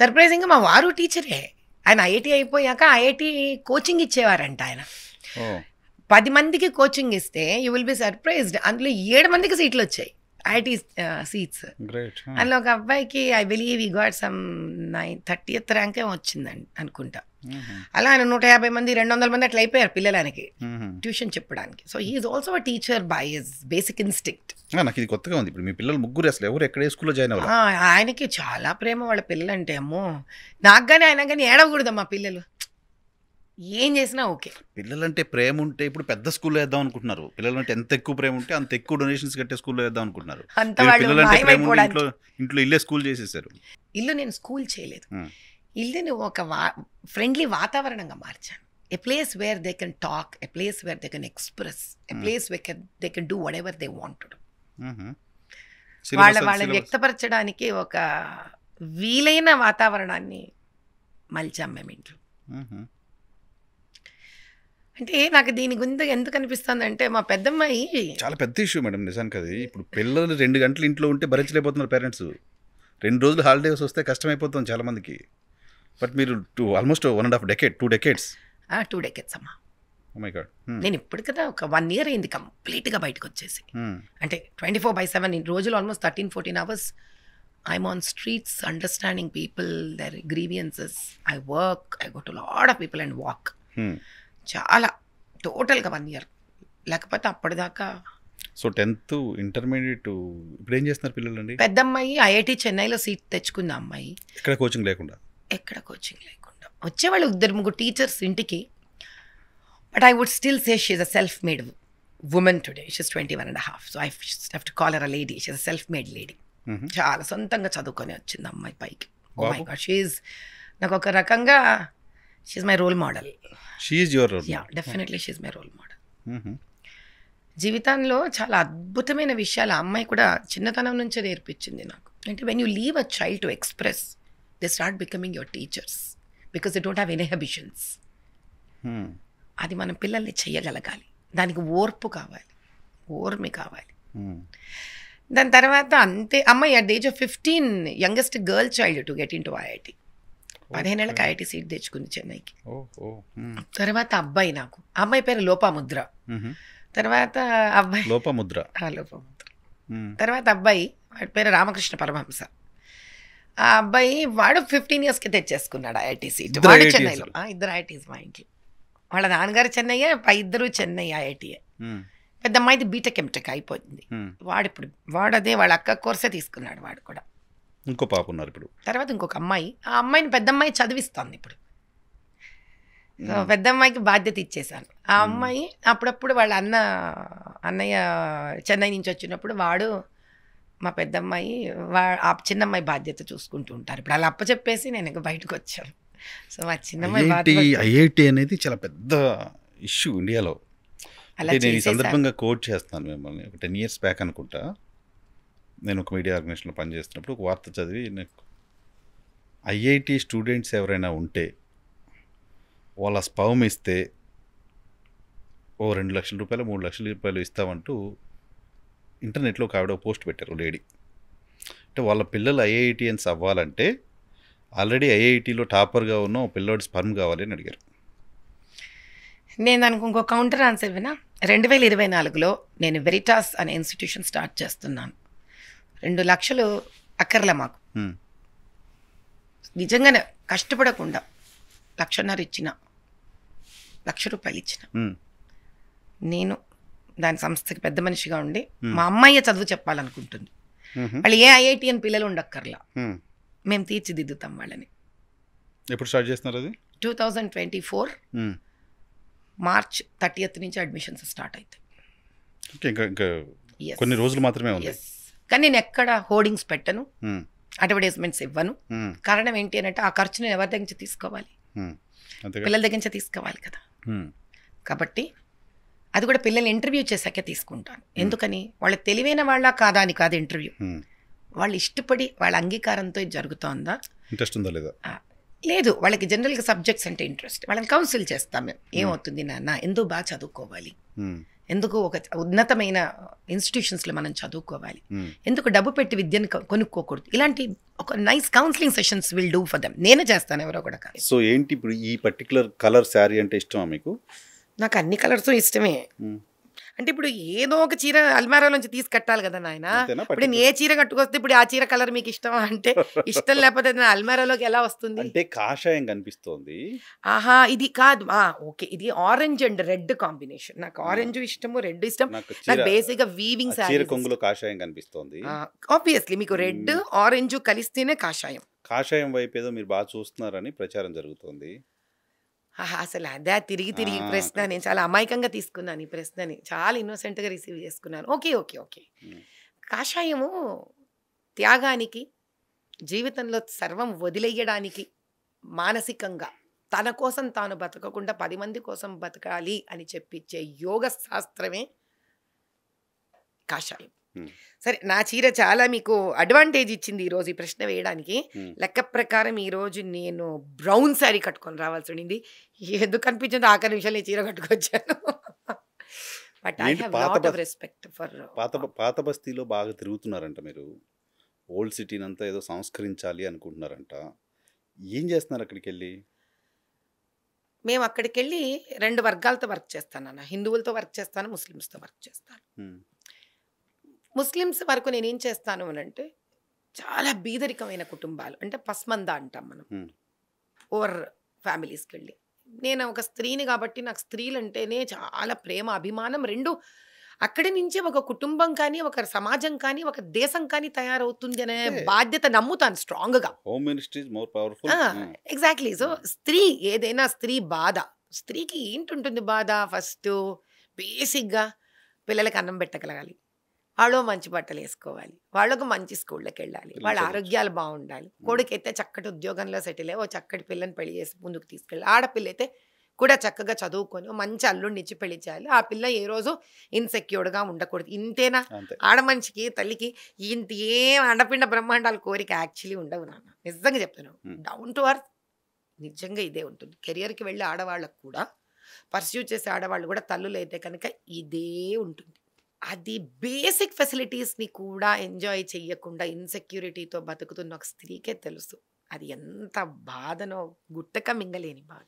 సర్ప్రైజింగ్గా మా వారు టీచరే ఆయన ఐఐటి అయిపోయాక ఐఐటి కోచింగ్ ఇచ్చేవారంట ఆయన పది మందికి కోచింగ్ ఇస్తే యూ విల్ బి సర్ప్రైజ్డ్ అందులో ఏడు మందికి సీట్లు వచ్చాయి ఐటీ సీట్స్ uh, అందులో ఒక అబ్బాయికి ఐ బిలీవ్ ఈ got some nine thirtieth rank ఏమో వచ్చిందండి అనుకుంటా అలా ఆయన నూట యాభై మంది రెండు వందల మంది అట్లా అయిపోయారు పిల్లలకి ట్యూషన్ చెప్పడానికి so he's also a teacher by is basic instinct నాకు ఇది కొత్తగా ఉంది ఇప్పుడు మీ పిల్లలు ముగ్గురు అసలు ఎవరు ఎక్కడ స్కూల్లో జాయిన్ అవ్వాలి ఆయనకి చాలా ప్రేమ వాళ్ళ పిల్లలు అంటే అమ్మో నాకు కానీ ఆయన కానీ ఏడవకూడదు మా పిల్లలు ఏం చేసినా ఓకే పిల్లలంటే ప్రేమ ఉంటే ఇప్పుడు పెద్ద స్కూల్లో వేద్దాం అనుకుంటున్నారు పిల్లలంటే ఎంత ఎక్కువ ప్రేమ ఉంటే అంత ఎక్కువ డొనేషన్స్ కట్టే స్కూల్లో వేద్దాం అనుకుంటున్నారు ఇంట్లో ఇంట్లో ఇల్లే స్కూల్ చేసేసారు ఇల్లు నేను స్కూల్ చేయలేదు ఇల్లుని ఒక వా ఫ్రెండ్లీ వాతావరణంగా మార్చాను a place where they can talk a place where they can express a place way can they can do వడ్ ever they want వాళ్ళ వాళ్ళని వ్యక్తపరచడానికి ఒక వీలైన వాతావరణాన్ని మలిచాం మేము ఇంట్లో అంటే నాకు దీని గురించి ఎందుకు అనిపిస్తుంది అంటే మా పెద్దమ్మాయి చాలా పెద్ద ఇష్యూ మేడం నిజానికి అది ఇప్పుడు పిల్లలు రెండు గంటలు ఇంట్లో ఉంటే భరించలేకపోతున్నారు పేరెంట్స్ రెండు రోజులు హాలిడేస్ వస్తే కష్టమైపోతుంది చాలా మందికి బట్ మీరు two almost one and half decade two decades two decades అమ్మా oh hmm. నేను ఇప్పుడు కదా ఒక వన్ ఇయర్ అయింది కంప్లీట్గా బయటకు వచ్చేసి hmm. అంటే ట్వంటీ ఫోర్ బై సెవెన్ రోజులు almost thirteen fourteen hours I'm on streets understanding people their grievances I work I go to lot of people and walk చాలా టోటల్గా వన్ ఇయర్ లేకపోతే అప్పటిదాకా సో టెన్త్ ఇంటర్మీడియట్ ఇప్పుడు ఏం చేస్తున్నారు పిల్లలు అండి పెద్ద అమ్మాయి ఐఐటి చెన్నైలో సీట్ తెచ్చుకుంది అమ్మాయి ఎక్కడ కోచింగ్ లేకుండా ఎక్కడ కోచింగ్ లేకుండా వచ్చేవాళ్ళు ఇద్దరు ముగ్గురు టీచర్స్ ఇంటికి but I would still say is a self made woman today she's twenty one and half so I have to call her a lady she's a self made lady చాలా సొంతంగా చదువుకొని వచ్చింది అమ్మాయి పైకి షీఈ్ oh నాకు ఒక రకంగా she's my role model yeah definitely she's my role model జీవితంలో చాలా అద్భుతమైన విషయాలు ఆ అమ్మాయి కూడా చిన్నతనం నుంచే నేర్పించింది నాకు అంటే when you leave a child to express they start becoming your teachers because they don't have inhibitions అది మన పిల్లల్ని చేయగలగాలి దానికి ఓర్పు కావాలి ఓర్మి కావాలి hmm. దాని తర్వాత అంతే అమ్మాయి at age of fifteen youngest girl child to get into IIT పదిహేనేళ్ళకి ఐఐటి సీట్ తెచ్చుకుంది చెన్నైకి తర్వాత అబ్బాయి నాకు అమ్మాయి పేరు లోపాముద్ర తర్వాత అబ్బాయి లోపముద్ర లోపముద్ర తర్వాత అబ్బాయి వాడి పేరు రామకృష్ణ పరమహంస ఆ అబ్బాయి వాడు ఫిఫ్టీన్ ఇయర్స్కి తెచ్చేసుకున్నాడు ఐఐటి సీట్ వాడు చెన్నైలో ఇద్దరు ఐఐటీస్ మా ఇంట్లో వాళ్ళ నాన్నగారు పై ఇద్దరు చెన్నై ఐఐటీయే పెద్ద అమ్మాయిది బీటెక్ ఎంటెక్ అయిపోయింది వాడు ఇప్పుడు వాడు అదే వాళ్ళ అక్క కోర్సే తీసుకున్నాడు వాడు కూడా ఇంకో పాప ఉన్నారు ఇప్పుడు తర్వాత ఇంకొక అమ్మాయి ఆ అమ్మాయిని పెద్ద అమ్మాయి చదివిస్తాను ఇప్పుడు పెద్ద అమ్మాయికి బాధ్యత ఇచ్చేసాను ఆ అమ్మాయి అప్పుడప్పుడు వాళ్ళ అన్న అన్నయ్య చెన్నై నుంచి వచ్చినప్పుడు వాడు మా పెద్ద అమ్మాయి వా ఆ చిన్న అమ్మాయి బాధ్యత చూసుకుంటూ ఉంటారు ఇప్పుడు అలా అప్పచెప్పేసి నేను ఇంకా బయటకు వచ్చాను సో మా చిన్న ఐఐటి అనేది చాలా పెద్ద ఇష్యూ ఇండియాలో నేను ఈ సందర్భంగా కోట్ చేస్తాను మిమ్మల్ని ఒక టెన్ ఇయర్స్ బ్యాక్ అనుకుంటా నేను ఒక మీడియా ఆర్గనైజేషన్లో పనిచేస్తున్నప్పుడు ఒక వార్త చదివి నేను ఐఐటి స్టూడెంట్స్ ఎవరైనా ఉంటే వాళ్ళ స్పౌమ్ ఇస్తే ఓ రెండు లక్షల రూపాయలు మూడు లక్షల రూపాయలు ఇస్తామంటూ ఇంటర్నెట్లో ఒక ఆవిడ పోస్ట్ పెట్టారు లేడీ అంటే వాళ్ళ పిల్లలు ఐఐటిఎన్స్ అవ్వాలంటే ఆల్రెడీ ఐఐటిలో టాపర్గా ఉన్న పిల్లవాడి స్పర్మ్ కావాలి అని అడిగారు నేను దానికి ఇంకో కౌంటర్ ఆన్సర్ వినా రెండు వేల ఇరవై నాలుగులో నేను వెరిటాస్ అనే ఇన్స్టిట్యూషన్ స్టార్ట్ చేస్తున్నాను రెండు లక్షలు అక్కర్లే మాకు నిజంగానే కష్టపడకుండా లక్షన్నర ఇచ్చిన లక్ష రూపాయలు ఇచ్చిన నేను దాని సంస్థకి పెద్ద మనిషిగా ఉండి మా అమ్మాయి చదువు చెప్పాలనుకుంటుంది వాళ్ళు ఏ ఐఐటి అని పిల్లలు ఉండక్కర్లా మేము తీర్చిదిద్దుతాం వాళ్ళని ఎప్పుడు స్టార్ట్ చేస్తున్నారు అది two thousand twenty four March thirtieth నుంచి అడ్మిషన్స్ స్టార్ట్ అవుతాయి కొన్ని రోజులు మాత్రమే ఉన్నాయి కానీ నేను ఎక్కడ హోర్డింగ్స్ పెట్టను అడ్వర్టైజ్మెంట్స్ ఇవ్వను కారణం ఏంటి అని అంటే ఆ ఖర్చు నేను ఎవరి దగ్గర నుంచి తీసుకోవాలి పిల్లల దగ్గర నుంచి తీసుకోవాలి కదా కాబట్టి అది కూడా పిల్లల్ని ఇంటర్వ్యూ చేశాకే తీసుకుంటాను ఎందుకని వాళ్ళ తెలివైన వాళ్ళ కాదా అని కాదు ఇంటర్వ్యూ వాళ్ళు ఇష్టపడి వాళ్ళ అంగీకారంతో ఇది జరుగుతోందా ఇంట్రెస్ట్ ఉందా లేదా లేదు వాళ్ళకి జనరల్గా సబ్జెక్ట్స్ అంటే ఇంట్రెస్ట్ వాళ్ళని కౌన్సిల్ చేస్తాం మేము ఏమవుతుంది నాన్న ఎందుకు బాగా చదువుకోవాలి ఎందుకు ఒక ఉన్నతమైన ఇన్స్టిట్యూషన్స్లో మనం చదువుకోవాలి hmm. ఎందుకు డబ్బు పెట్టి విద్యను కొనుక్కోకూడదు ఇలాంటి ఒక nice counselling sessions will do for them నేనే చేస్తాను ఎవరో కూడా సో ఏంటి ఇప్పుడు ఈ పర్టికులర్ కలర్ శారీ అంటే ఇష్టమా మీకు నాకు అన్ని కలర్స్ ఇష్టమే hmm. అంటే ఇప్పుడు ఏదో ఒక చీర అల్మారాలోంచి తీసి కట్టాలి కదా నాయన ఇప్పుడు నేను ఏ చీర కట్టుకొస్తే ఇప్పుడు ఆ చీర కలర్ మీకు ఇష్టం అంటే ఇష్టం [LAUGHS] లేకపోతే అల్మారాలోకి ఎలా వస్తుంది అంటే కాషాయం కనిపిస్తుంది ఆహా ఇది కాదు ఓకే ఇది ఆరెంజ్ అండ్ రెడ్ కాంబినేషన్ నాకు ఆరెంజ్ ఇష్టము రెడ్ ఇష్టం నాకు బేసిక్ గా వీవింగ్ చీర కాషాయం కనిపిస్తుంది ఆబ్వియస్లీ మీకు రెడ్ ఆరెంజ్ కలిస్తేనే కాషాయం కాషాయం వైపు ఏదో మీరు బాగా చూస్తున్నారని ప్రచారం జరుగుతుంది అసలు అదే తిరిగి తిరిగి ప్రశ్న నేను చాలా అమాయకంగా తీసుకున్నాను ఈ ప్రశ్నని చాలా ఇన్నోసెంట్గా రిసీవ్ చేసుకున్నాను ఓకే ఓకే ఓకే కాషాయము త్యాగానికి జీవితంలో సర్వం వదిలేయడానికి మానసికంగా తన కోసం తాను బతకకుండా పది మంది కోసం బతకాలి అని చెప్పిచ్చే యోగ శాస్త్రమే కాషాయం సరే నా చీర చాలా మీకు అడ్వాంటేజ్ ఇచ్చింది ఈరోజు ఈ ప్రశ్న వేయడానికి లెక్క ప్రకారం ఈరోజు నేను బ్రౌన్ శారీ కట్టుకొని రావాల్సి ఉండింది ఎందుకు అనిపించింది ఆఖరి నిమిషాలు చీర కట్టుకొచ్చాను but I lot respect for పాత పాత బస్తీలో బాగా తిరుగుతున్నారంట మీరు ఓల్డ్ సిటీని అంతా ఏదో సంస్కరించాలి అనుకుంటున్నారంట ఏం చేస్తున్నారు అక్కడికి వెళ్ళి మేము అక్కడికి వెళ్ళి రెండు వర్గాలతో వర్క్ చేస్తాను అన్న హిందువులతో వర్క్ చేస్తాను ముస్లిమ్స్తో వర్క్ చేస్తాను ముస్లిమ్స్ వరకు నేను ఏం చేస్తాను అని అంటే చాలా బీదరికమైన కుటుంబాలు అంటే పస్మంద అంటాం మనం ఓవర్ ఫ్యామిలీస్కి వెళ్ళి నేను ఒక స్త్రీని కాబట్టి నాకు స్త్రీలంటేనే చాలా ప్రేమ అభిమానం రెండు అక్కడి నుంచే ఒక కుటుంబం కానీ ఒక సమాజం కానీ ఒక దేశం కానీ తయారవుతుంది అనే బాధ్యత నమ్ముతాను స్ట్రాంగ్గా home ministry more powerful exactly so స్త్రీ ఏదైనా స్త్రీ బాధ స్త్రీకి ఏంటుంటుంది బాధ ఫస్ట్ బేసిక్గా పిల్లలకి అన్నం పెట్టగలగాలి వాళ్ళు మంచి బట్టలు వేసుకోవాలి వాళ్ళకు మంచి స్కూళ్ళకి వెళ్ళాలి వాళ్ళ ఆరోగ్యాలు బాగుండాలి కొడుకు అయితే చక్కటి ఉద్యోగంలో సెటిల్ అయ్యి ఓ చక్కటి పిల్లని పెళ్లి చేసి ముందుకు తీసుకెళ్ళి ఆడపిల్ల అయితే కూడా చక్కగా చదువుకొని మంచి అల్లుడిని ఇచ్చి పెళ్లి చేయాలి ఆ పిల్ల ఏ రోజు ఇన్సెక్యూర్డ్గా ఉండకూడదు ఇంతేనా ఆడ మనిషికి తల్లికి ఇంత ఏం అండపిండ బ్రహ్మాండాల కోరిక యాక్చువల్లీ ఉండవు నాన్న నిజంగా చెప్తున్నావు డౌన్ టు అర్త్ నిజంగా ఇదే ఉంటుంది కెరియర్కి వెళ్ళి ఆడవాళ్ళకు కూడా పర్స్యూ చేసే ఆడవాళ్ళు కూడా తల్లులు అయితే కనుక ఇదే ఉంటుంది అది బేసిక్ ఫెసిలిటీస్ని కూడా ఎంజాయ్ చెయ్యకుండా ఇన్సెక్యూరిటీతో బతుకుతున్న ఒక స్త్రీకే తెలుసు అది ఎంత బాధనో గుట్టక మింగలేని బాధ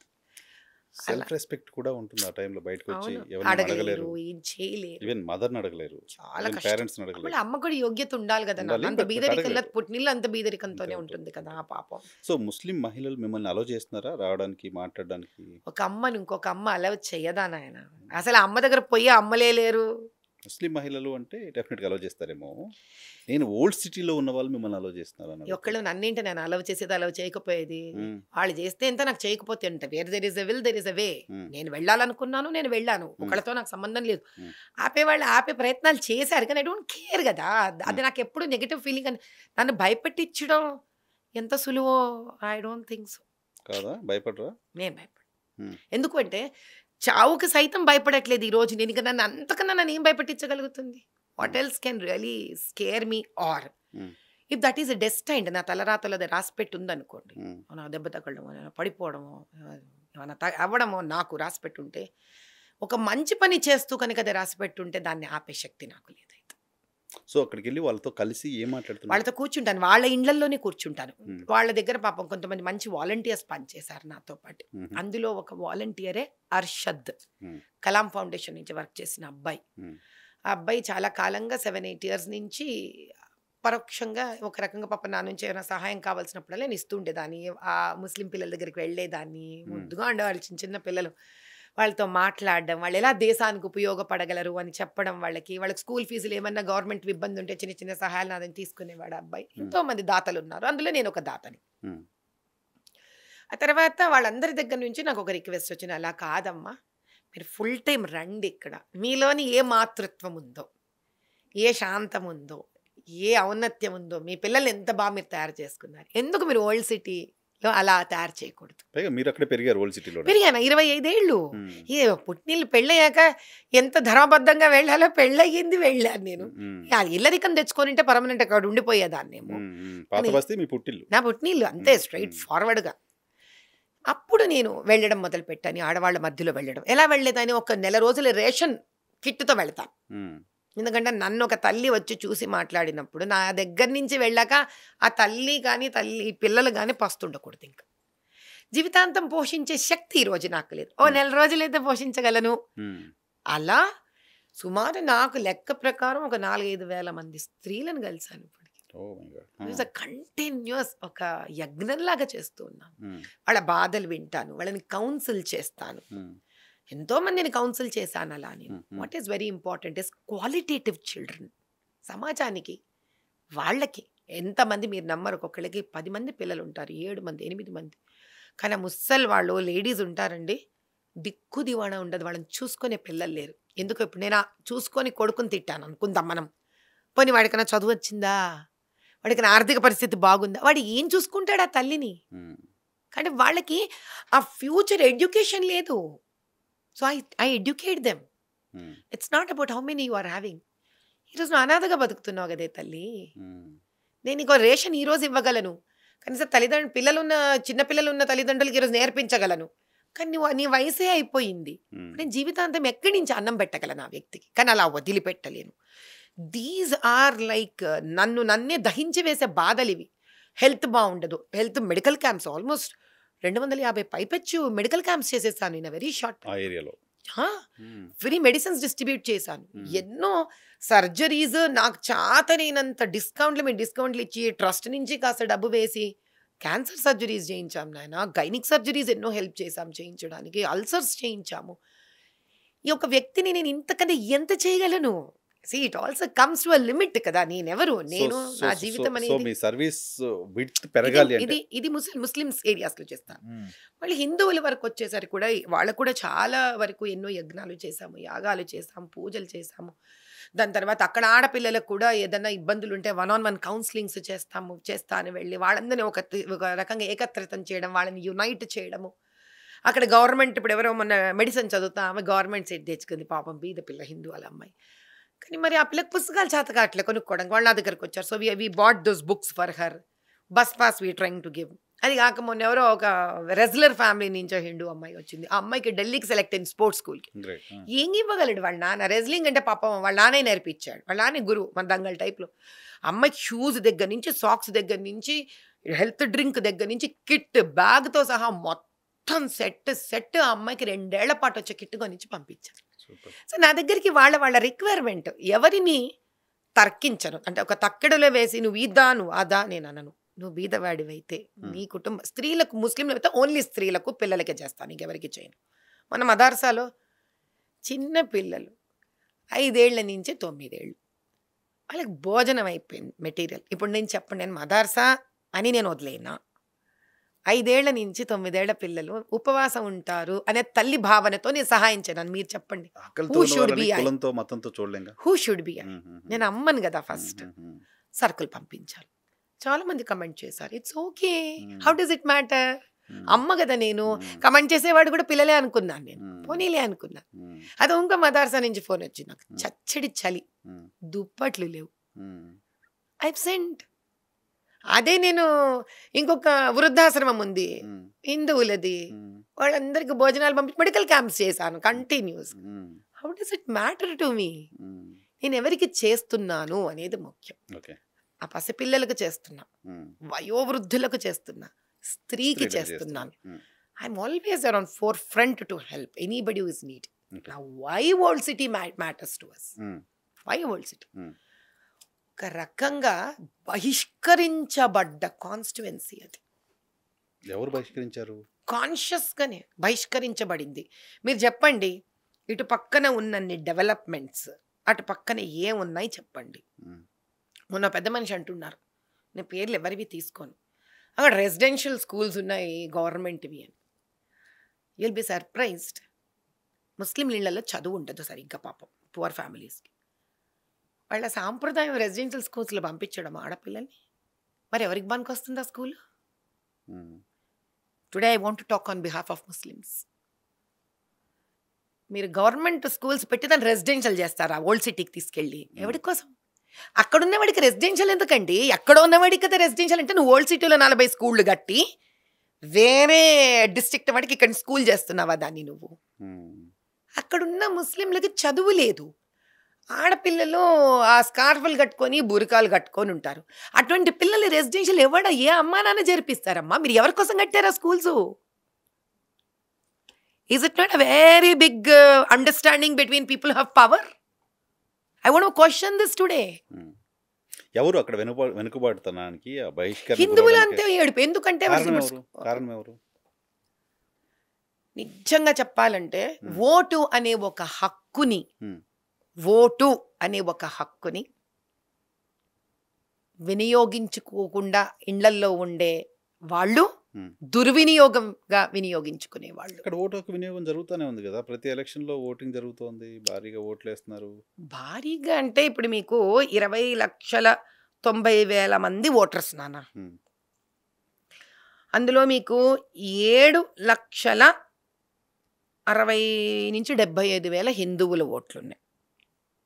సెల్ఫ్ రెస్పెక్ట్ కూడా ఉంటుంది ఆ టైంలో బయటకు వచ్చి అడగలేరు ఏం చేయలేరు ఈవెన్ మదర్ని అడగలేరు చాలా పేరెంట్స్ అడగలేరు అమ్మ కూడా యోగ్యత ఉండాలి కదా అంత బీదరికంలో పుట్టినీళ్ళు అంత బీదరికంతోనే ఉంటుంది కదా ఆ పాపం సో ముస్లిం మహిళలు మిమ్మల్ని అలో చేస్తున్నారా రావడానికి మాట్లాడడానికి ఒక అమ్మని ఇంకొక అమ్మ అలవ చేయదా నాయన అసలు అమ్మ దగ్గర పోయి అమ్మలే లేరు ముస్లిం మహిళలు అంటే డెఫినెట్గా అలవ్ చేస్తారేమో నేను ఓల్డ్ సిటీలో ఉన్న వాళ్ళు మిమ్మల్ని అలవ్ చేస్తున్నారు ఒక్కళ్ళు నన్నింటి నేను అలవ్ చేసేది అలవ్ చేయకపోయేది వాళ్ళు చేస్తే ఎంత నాకు చేయకపోతే అంట where there is a will there is a way నేను వెళ్ళాలనుకున్నాను నేను వెళ్ళాను ఒకళ్ళతో నాకు సంబంధం లేదు ఆపే వాళ్ళు ఆపే ప్రయత్నాలు చేశారు కానీ ఐ డోంట్ కేర్ కదా అది నాకు ఎప్పుడు నెగిటివ్ ఫీలింగ్ అని నన్ను భయపెట్టించడం ఎంత సులువో ఐ డోంట్ థింక్ సో కాదా భయపడరా నేను భయపడ ఎందుకంటే చావుకు సైతం భయపడట్లేదు ఈ రోజు నేను నన్ను అంతకన్నా నన్ను ఏం భయపెట్టించగలుగుతుంది what else can really scare me or if that is destined నా తలరాతలు అది రాసిపెట్టి ఉందనుకోండి hmm. నా దెబ్బ తగలడమో పడిపోవడమో ఏమైనా అవ్వడమో నాకు ఉంటే ఒక మంచి పని చేస్తూ కనుక అది పెట్టుంటే దాన్ని ఆపే శక్తి నాకు లేదు సో అక్కడికి వెళ్ళి వాళ్ళతో కలిసి ఏం మాట్లాడుతున్నారు వాళ్ళతో కూర్చుంటాను వాళ్ళ ఇండ్లలోనే కూర్చుంటాను వాళ్ళ దగ్గర పాపం కొంతమంది మంచి వాలంటీర్స్ పనిచేశారు నాతో పాటు అందులో ఒక వాలంటీరే అర్షద్ కలాం ఫౌండేషన్ నుంచి వర్క్ చేసిన అబ్బాయి ఆ అబ్బాయి చాలా కాలంగా సెవెన్ ఎయిట్ ఇయర్స్ నుంచి పరోక్షంగా ఒక రకంగా పాప నా నుంచి ఏమైనా సహాయం కావాల్సినప్పుడల్లా నేను ఇస్తుండేదాన్ని ఆ ముస్లిం పిల్లల దగ్గరికి వెళ్ళేదాన్ని ముద్దుగా ఉండేవాళ్ళు చిన్న చిన్న పిల్లలు వాళ్ళతో మాట్లాడడం వాళ్ళు ఎలా దేశానికి ఉపయోగపడగలరు అని చెప్పడం వాళ్ళకి వాళ్ళకి స్కూల్ ఫీజులు ఏమన్నా గవర్నమెంట్ ఇబ్బంది ఉంటే చిన్న చిన్న సహాయాలు అదని తీసుకునేవాడు అబ్బాయి ఎంతో మంది దాతలు ఉన్నారు అందులో నేను ఒక దాతని ఆ తర్వాత వాళ్ళందరి దగ్గర నుంచి నాకు ఒక రిక్వెస్ట్ వచ్చింది అలా కాదమ్మా మీరు ఫుల్ టైం రండి ఇక్కడ మీలోని ఏ మాతృత్వం ఉందో ఏ శాంతం ఉందో ఏ ఔన్నత్యం ఉందో మీ పిల్లల్ని ఎంత బాగా మీరు తయారు చేసుకున్నారు ఎందుకు మీరు ఓల్డ్ సిటీ లో అలా తయారు చేయకూడదు పైగా మీరు అక్కడ పెరిగారు ఓల్డ్ సిటీలో పెరిగాను ఇరవై ఐదేళ్ళు ఈ పుట్టినీళ్ళు పెళ్ళయ్యాక ఎంత ధర్మబద్ధంగా వెళ్ళాలో పెళ్ళయ్యింది వెళ్ళాను నేను ఇల్లరికం తెచ్చుకోనింటే పర్మనెంట్ అక్కడ ఉండిపోయేదాన్ని పుట్టిల్లు నా పుట్టినీళ్ళు అంతే స్ట్రైట్ ఫార్వర్డ్గా అప్పుడు నేను వెళ్ళడం మొదలు పెట్టాను ఆడవాళ్ళ మధ్యలో వెళ్ళడం ఎలా వెళ్ళేదాన్ని ఒక నెల రోజుల రేషన్ కిట్తో వెళతాను ఎందుకంటే నన్ను ఒక తల్లి వచ్చి చూసి మాట్లాడినప్పుడు నా దగ్గర నుంచి వెళ్ళాక ఆ తల్లి కానీ తల్లి పిల్లలు కానీ పస్తుండకూడదు ఇంకా జీవితాంతం పోషించే శక్తి ఈరోజు నాకు లేదు ఓ నెల రోజులైతే పోషించగలను అలా సుమారు నాకు లెక్క ప్రకారం ఒక నాలుగైదు వేల మంది స్త్రీలను కలిశాను కంటిన్యూస్ ఒక యజ్ఞంలాగా చేస్తూ ఉన్నాను వాళ్ళ బాధలు వింటాను వాళ్ళని కౌన్సిల్ చేస్తాను ఎంతో నేను కౌన్సిల్ చేశాను అలా నేను what is very important is qualitative children సమాజానికి వాళ్ళకి ఎంతమంది మీరు నమ్మరు ఒక్కొక్కళ్ళకి పది మంది పిల్లలు ఉంటారు ఏడు మంది ఎనిమిది మంది కానీ ముస్సల్ వాళ్ళు లేడీస్ ఉంటారండి దిక్కు దివాణ ఉండదు వాళ్ళని చూసుకునే పిల్లలు లేరు ఎందుకు ఇప్పుడు నేను చూసుకొని కొడుకుని తిట్టాను అనుకుందాం మనం పోనీ వాడికైనా చదువు వచ్చిందా వాడికి ఆర్థిక పరిస్థితి బాగుందా వాడు ఏం చూసుకుంటాడు ఆ తల్లిని కానీ వాళ్ళకి ఆ ఫ్యూచర్ ఎడ్యుకేషన్ లేదు so I I educate them it's not about how many you are having ఈరోజు నువ్వు అనాథగా బతుకుతున్నావు కదే తల్లి hmm. నేను ఇంకో రేషన్ ఈరోజు ఇవ్వగలను కనీసం తల్లిదండ్రులు పిల్లలు ఉన్న చిన్నపిల్లలు ఉన్న తల్లిదండ్రులకి ఈరోజు నేర్పించగలను కానీ నువ్వు నీ వయసే అయిపోయింది hmm. నేను జీవితాంతం ఎక్కడి నుంచి అన్నం పెట్టగలను ఆ వ్యక్తికి కానీ అలా వదిలిపెట్టలేను దీస్ ఆర్ లైక్ నన్ను నన్నే దహించి వేసే బాధలు ఇవి హెల్త్ బాగుండదు హెల్త్ మెడికల్ క్యాంప్స్ ఆల్మోస్ట్ రెండు వందల యాభై పైపెచ్చు మెడికల్ క్యాంప్స్ చేసేసాను నేను వెరీ షార్ట్ ఏరియాలో hmm. ఫ్రీ మెడిసిన్స్ డిస్ట్రిబ్యూట్ చేశాను hmm. ఎన్నో సర్జరీస్ నాకు చాతనైనంత డిస్కౌంట్లు మేము డిస్కౌంట్లు ఇచ్చి ట్రస్ట్ నుంచి కాస్త డబ్బు వేసి క్యాన్సర్ సర్జరీస్ చేయించాం నాయన గైనిక్ సర్జరీస్ ఎన్నో హెల్ప్ చేశాము చేయించడానికి అల్సర్స్ చేయించాము ఈ ఒక వ్యక్తిని నేను ఇంతకంటే ఎంత చేయగలను see it also comes to limit కదా నేనెవరు నేను నా జీవితం అనేది సర్వీస్ విడ్త్ పెరగాలి ఇది ఇది ముస్లిం ముస్లిమ్స్ ఏరియాస్ లో చేస్తాను మళ్ళీ హిందువుల వరకు వచ్చేసరికి కూడా వాళ్ళకు కూడా చాలా వరకు ఎన్నో యజ్ఞాలు చేశాము యాగాలు చేసాము పూజలు చేసాము దాని తర్వాత అక్కడ ఆడపిల్లలకు కూడా ఏదైనా ఇబ్బందులు ఉంటే వన్ ఆన్ వన్ కౌన్సిలింగ్స్ చేస్తాము చేస్తాను వెళ్ళి వాళ్ళందరినీ ఒక ఒక రకంగా ఏకత్రితం చేయడం వాళ్ళని యునైట్ చేయడము అక్కడ గవర్నమెంట్ ఇప్పుడు ఎవరో మొన్న మెడిసిన్ చదువుతా ఆమె గవర్నమెంట్ సీట్ తెచ్చుకుంది పాపం బీద పిల్ల హిందూ వాళ్ళ అమ్మాయి కానీ మరి ఆ పిల్లకి పుస్తకాలు చేత కావట్లే కొనుక్కోవడానికి వాళ్ళ దగ్గరకు వచ్చారు so we bought those books for her bus pass we trying to give అది కాక మొన్న ఎవరో ఒక రెగ్యులర్ ఫ్యామిలీ నుంచి హిందూ అమ్మాయి వచ్చింది ఆ అమ్మాయికి ఢిల్లీకి సెలెక్ట్ అయింది స్పోర్ట్స్ స్కూల్కి ఏం ఇవ్వగలడు వాళ్ళ నాన్న రెజ్లింగ్ అంటే పాపం వాళ్ళ నాన్నే నేర్పించాడు వాళ్ళ నాన్నే గురువు మన దంగల్ టైప్లో అమ్మాయి షూస్ దగ్గర నుంచి సాక్స్ దగ్గర నుంచి హెల్త్ డ్రింక్ దగ్గర నుంచి కిట్ బ్యాగ్తో సహా మొత్తం సెట్ సెట్ ఆ అమ్మాయికి రెండేళ్ల పాటు వచ్చే కిట్ కొనిచ్చి పంపించారు సో నా దగ్గరికి వాళ్ళ వాళ్ళ రిక్వైర్మెంట్ ఎవరిని తర్కించను అంటే ఒక తక్కడలో వేసి నువ్వు ఈదా నువ్వు అదా నేను అనను నువ్వు బీదవాడివైతే నీ కుటుంబ స్త్రీలకు ముస్లింలు అయితే ఓన్లీ స్త్రీలకు పిల్లలకే చేస్తాను ఇంకెవరికి చేయను మన మదార్సాలో చిన్న పిల్లలు ఐదేళ్ల నుంచి తొమ్మిదేళ్ళు వాళ్ళకి భోజనం అయిపోయింది మెటీరియల్ ఇప్పుడు నేను చెప్పండి నేను మదార్సా అని నేను వదిలేనా ఐదేళ్ల నుంచి తొమ్మిదేళ్ల పిల్లలు ఉపవాసం ఉంటారు అనే తల్లి భావనతో నేను సహాయం చేయను మీరు చెప్పండి who should be who should be నేను అమ్మను కదా ఫస్ట్ సర్కుల్ పంపించాలి చాలా మంది కమెంట్ చేశారు it's okay how does it matter అమ్మ కదా నేను కమెంట్ చేసేవాడు కూడా పిల్లలే అనుకున్నాను నేను పోనీలే అనుకున్నాను అది ఇంకా మదార్సా నుంచి ఫోన్ వచ్చింది నాకు చచ్చడి చలి దుప్పట్లు లేవు ఐ సెంట్ అదే నేను ఇంకొక వృద్ధాశ్రమం ఉంది హిందువులది వాళ్ళందరికి భోజనాలు పంపి మెడికల్ క్యాంప్స్ చేశాను continues how does it matter to me నేను ఎవరికి చేస్తున్నాను అనేది ముఖ్యం ఆ పసిపిల్లలకు చేస్తున్నా వయోవృద్ధులకు చేస్తున్నా స్త్రీకి చేస్తున్నాను I'm always around forefront to help anybody is need why old city matters to us why old city ఒక రకంగా బహిష్కరించబడ్డ కాన్స్టిట్యువెన్సీ అది ఎవరు బహిష్కరించారు కాన్షియస్గానే బహిష్కరించబడింది మీరు చెప్పండి ఇటు పక్కన ఉన్నన్ని డెవలప్మెంట్స్ అటు పక్కన ఏమున్నాయి చెప్పండి మొన్న పెద్ద మనిషి అంటున్నారు నేను పేర్లు ఎవరివి తీసుకోను అక్కడ రెసిడెన్షియల్ స్కూల్స్ ఉన్నాయి గవర్నమెంట్వి అని యుల్ బి సర్ప్రైజ్డ్ ముస్లిం నీళ్ళల్లో చదువు ఉండదు సరిగ్గా పాపం పువర్ ఫ్యామిలీస్కి వాళ్ళ సాంప్రదాయం రెసిడెన్షియల్ స్కూల్స్లో పంపించడం ఆడపిల్లల్ని మరి ఎవరికి బానికి వస్తుంది ఆ school today I want talk on behalf of Muslims మీరు గవర్నమెంట్ స్కూల్స్ పెట్టి దాన్ని రెసిడెన్షియల్ చేస్తారా ఓల్డ్ సిటీకి తీసుకెళ్ళి ఎవరి కోసం అక్కడ ఉన్నవాడికి రెసిడెన్షియల్ ఎందుకండి అక్కడ ఉన్నవాడికి కదా రెసిడెన్షియల్ అంటే నువ్వు ఓల్డ్ సిటీలో నలభై స్కూళ్ళు కట్టి వేరే డిస్ట్రిక్ట్ వాడికి ఇక్కడ స్కూల్ చేస్తున్నావా దాన్ని నువ్వు అక్కడున్న ముస్లింలకి చదువు లేదు ఆడపిల్లలు ఆ స్కార్ఫులు కట్టుకొని బురకాలు కట్టుకొని ఉంటారు అటువంటి పిల్లలు రెసిడెన్షియల్ ఎవడ ఏ అమ్మా నాన్న జరిపిస్తారమ్మా మీరు ఎవరి కోసం కట్టారా schools is it not a very big understanding between people have power I want question this today ఎవరు అక్కడ వెనుక హిందువులు అంతే ఏడుపు ఎందుకంటే నిజంగా చెప్పాలంటే hmm. ఓటు అనే ఒక హక్కుని hmm. ఓటు అనే ఒక హక్కుని వినియోగించుకోకుండా ఇండ్లల్లో ఉండే వాళ్ళు దుర్వినియోగంగా వినియోగించుకునే వాళ్ళు ఇక్కడ ఓటు వినియోగం జరుగుతూనే ఉంది కదా ప్రతి ఎలక్షన్లో ఓటింగ్ జరుగుతోంది భారీగా ఓట్లు వేస్తున్నారు భారీగా అంటే ఇప్పుడు మీకు ఇరవై లక్షల తొంభై వేల మంది ఓటర్స్ నాన్న అందులో మీకు ఏడు లక్షల అరవై నుంచి డెబ్బై ఐదు వేల హిందువుల ఓట్లున్నాయి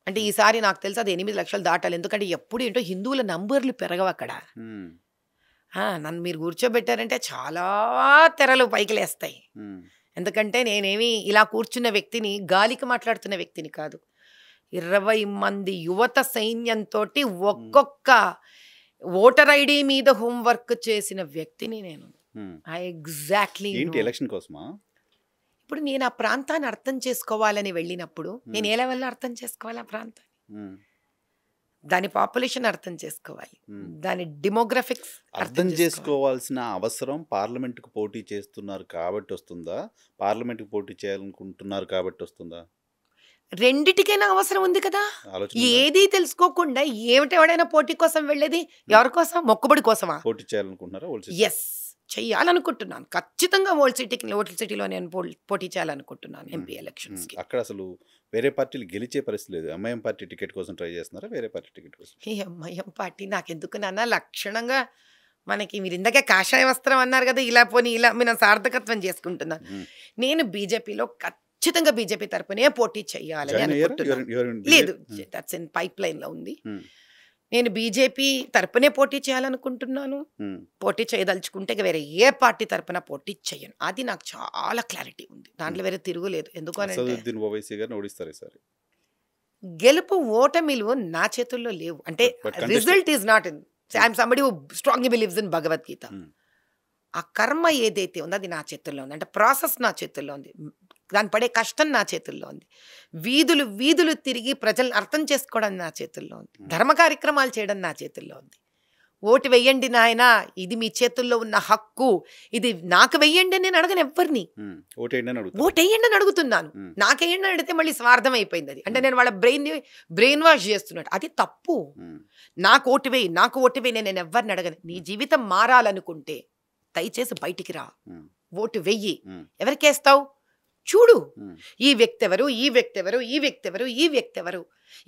అంటే ఈసారి నాకు తెలుసు అది ఎనిమిది లక్షలు దాటాలి ఎందుకంటే ఎప్పుడు ఏంటో హిందువుల నంబర్లు పెరగవు అక్కడ నన్ను మీరు కూర్చోబెట్టారంటే చాలా తెరలు పైకి లేస్తాయి ఎందుకంటే నేనేమి ఇలా కూర్చున్న వ్యక్తిని గాలికి మాట్లాడుతున్న వ్యక్తిని కాదు ఇరవై మంది యువత సైన్యంతో ఒక్కొక్క ఓటర్ ఐడి మీద హోంవర్క్ చేసిన వ్యక్తిని నేను ఎగ్జాక్ట్లీ ఎలక్షన్ కోసమా ఇప్పుడు నేను ఆ ప్రాంతాన్ని అర్థం చేసుకోవాలని వెళ్ళినప్పుడు నేను ఏ లెవెల్లో అర్థం చేసుకోవాలి ఆ ప్రాంతాన్ని దాని పాపులేషన్ అర్థం చేసుకోవాలి దాని డెమోగ్రఫిక్స్ అర్థం చేసుకోవాల్సిన అవసరం పార్లమెంట్కి పోటీ చేస్తున్నారు కాబట్టి వస్తుందా పార్లమెంట్కి పోటీ చేయాలనుకుంటున్నారు కాబట్టి వస్తుందా రెండిటికైనా అవసరం ఉంది కదా ఏది తెలుసుకోకుండా ఎవడైనా పోటీ కోసం వెళ్ళేది ఎవరి కోసం మొక్కుబడి కోసమా పోటీ చేయాలనుకుంటున్నారా ఎస్ చేయాలనుకుంటున్నాను ఖచ్చితంగా ఓల్డ్ సిటీకి ఓటల్ సిటీలో నేను పోటీ చేయాలనుకుంటున్నాను ఎంపీ ఎలక్షన్స్ అక్కడ అసలు వేరే పార్టీలు గెలిచే పరిస్థితి లేదు ఎంఐఎం పార్టీ టికెట్ కోసం ట్రై చేస్తున్నారా వేరే పార్టీ టికెట్ కోసం ఈ ఎంఐఎం పార్టీ ఎందుకు నాన్న లక్షణంగా మనకి మీరు ఇందాకే కాషాయ వస్త్రం అన్నారు కదా ఇలా పోని ఇలా నేను సార్థకత్వం చేసుకుంటున్నాను నేను బీజేపీలో ఖచ్చితంగా బీజేపీ తరపునే పోటీ చేయాలని అనుకుంటున్నాను లేదు దట్స్ ఇన్ పైప్ లైన్లో ఉంది నేను బీజేపీ తరపునే పోటీ చేయాలనుకుంటున్నాను పోటీ చేయదలుచుకుంటే వేరే ఏ పార్టీ తరపున పోటీ చేయను అది నాకు చాలా క్లారిటీ ఉంది దాంట్లో వేరే తిరుగులేదు ఎందుకంటే గెలుపు ఓటమిలు నా చేతుల్లో లేవు అంటే result is not in hmm. I'm somebody strong believes in Bhagavad Gita hmm. ఆ కర్మ ఏదైతే ఉందో అది నా చేతుల్లో ఉంది అంటే ప్రాసెస్ నా చేతుల్లో ఉంది దాని పడే కష్టం నా చేతుల్లో ఉంది వీధులు వీధులు తిరిగి ప్రజలను అర్థం చేసుకోవడం నా చేతుల్లో ఉంది ధర్మ కార్యక్రమాలు చేయడం నా చేతుల్లో ఉంది ఓటు వెయ్యండి నాయన ఇది మీ చేతుల్లో ఉన్న హక్కు ఇది నాకు వెయ్యండి నేను అడగను ఓటు ఓటేయండి అని అడుగుతున్నాను నాకేయండి అని అడిగితే మళ్ళీ స్వార్థం అయిపోయింది అది అంటే నేను వాళ్ళ బ్రెయిన్ బ్రెయిన్ వాష్ చేస్తున్నాడు అది తప్పు నాకు ఓటు వేయి నాకు ఓటు వేయి నేను ఎవరిని అడగను నీ జీవితం మారాలనుకుంటే దయచేసి బయటికి రా ఓటు వెయ్యి ఎవరికేస్తావు చూడు ఈ వ్యక్తి ఎవరు ఈ వ్యక్తి ఎవరు ఈ వ్యక్తి ఎవరు ఈ వ్యక్తి ఎవరు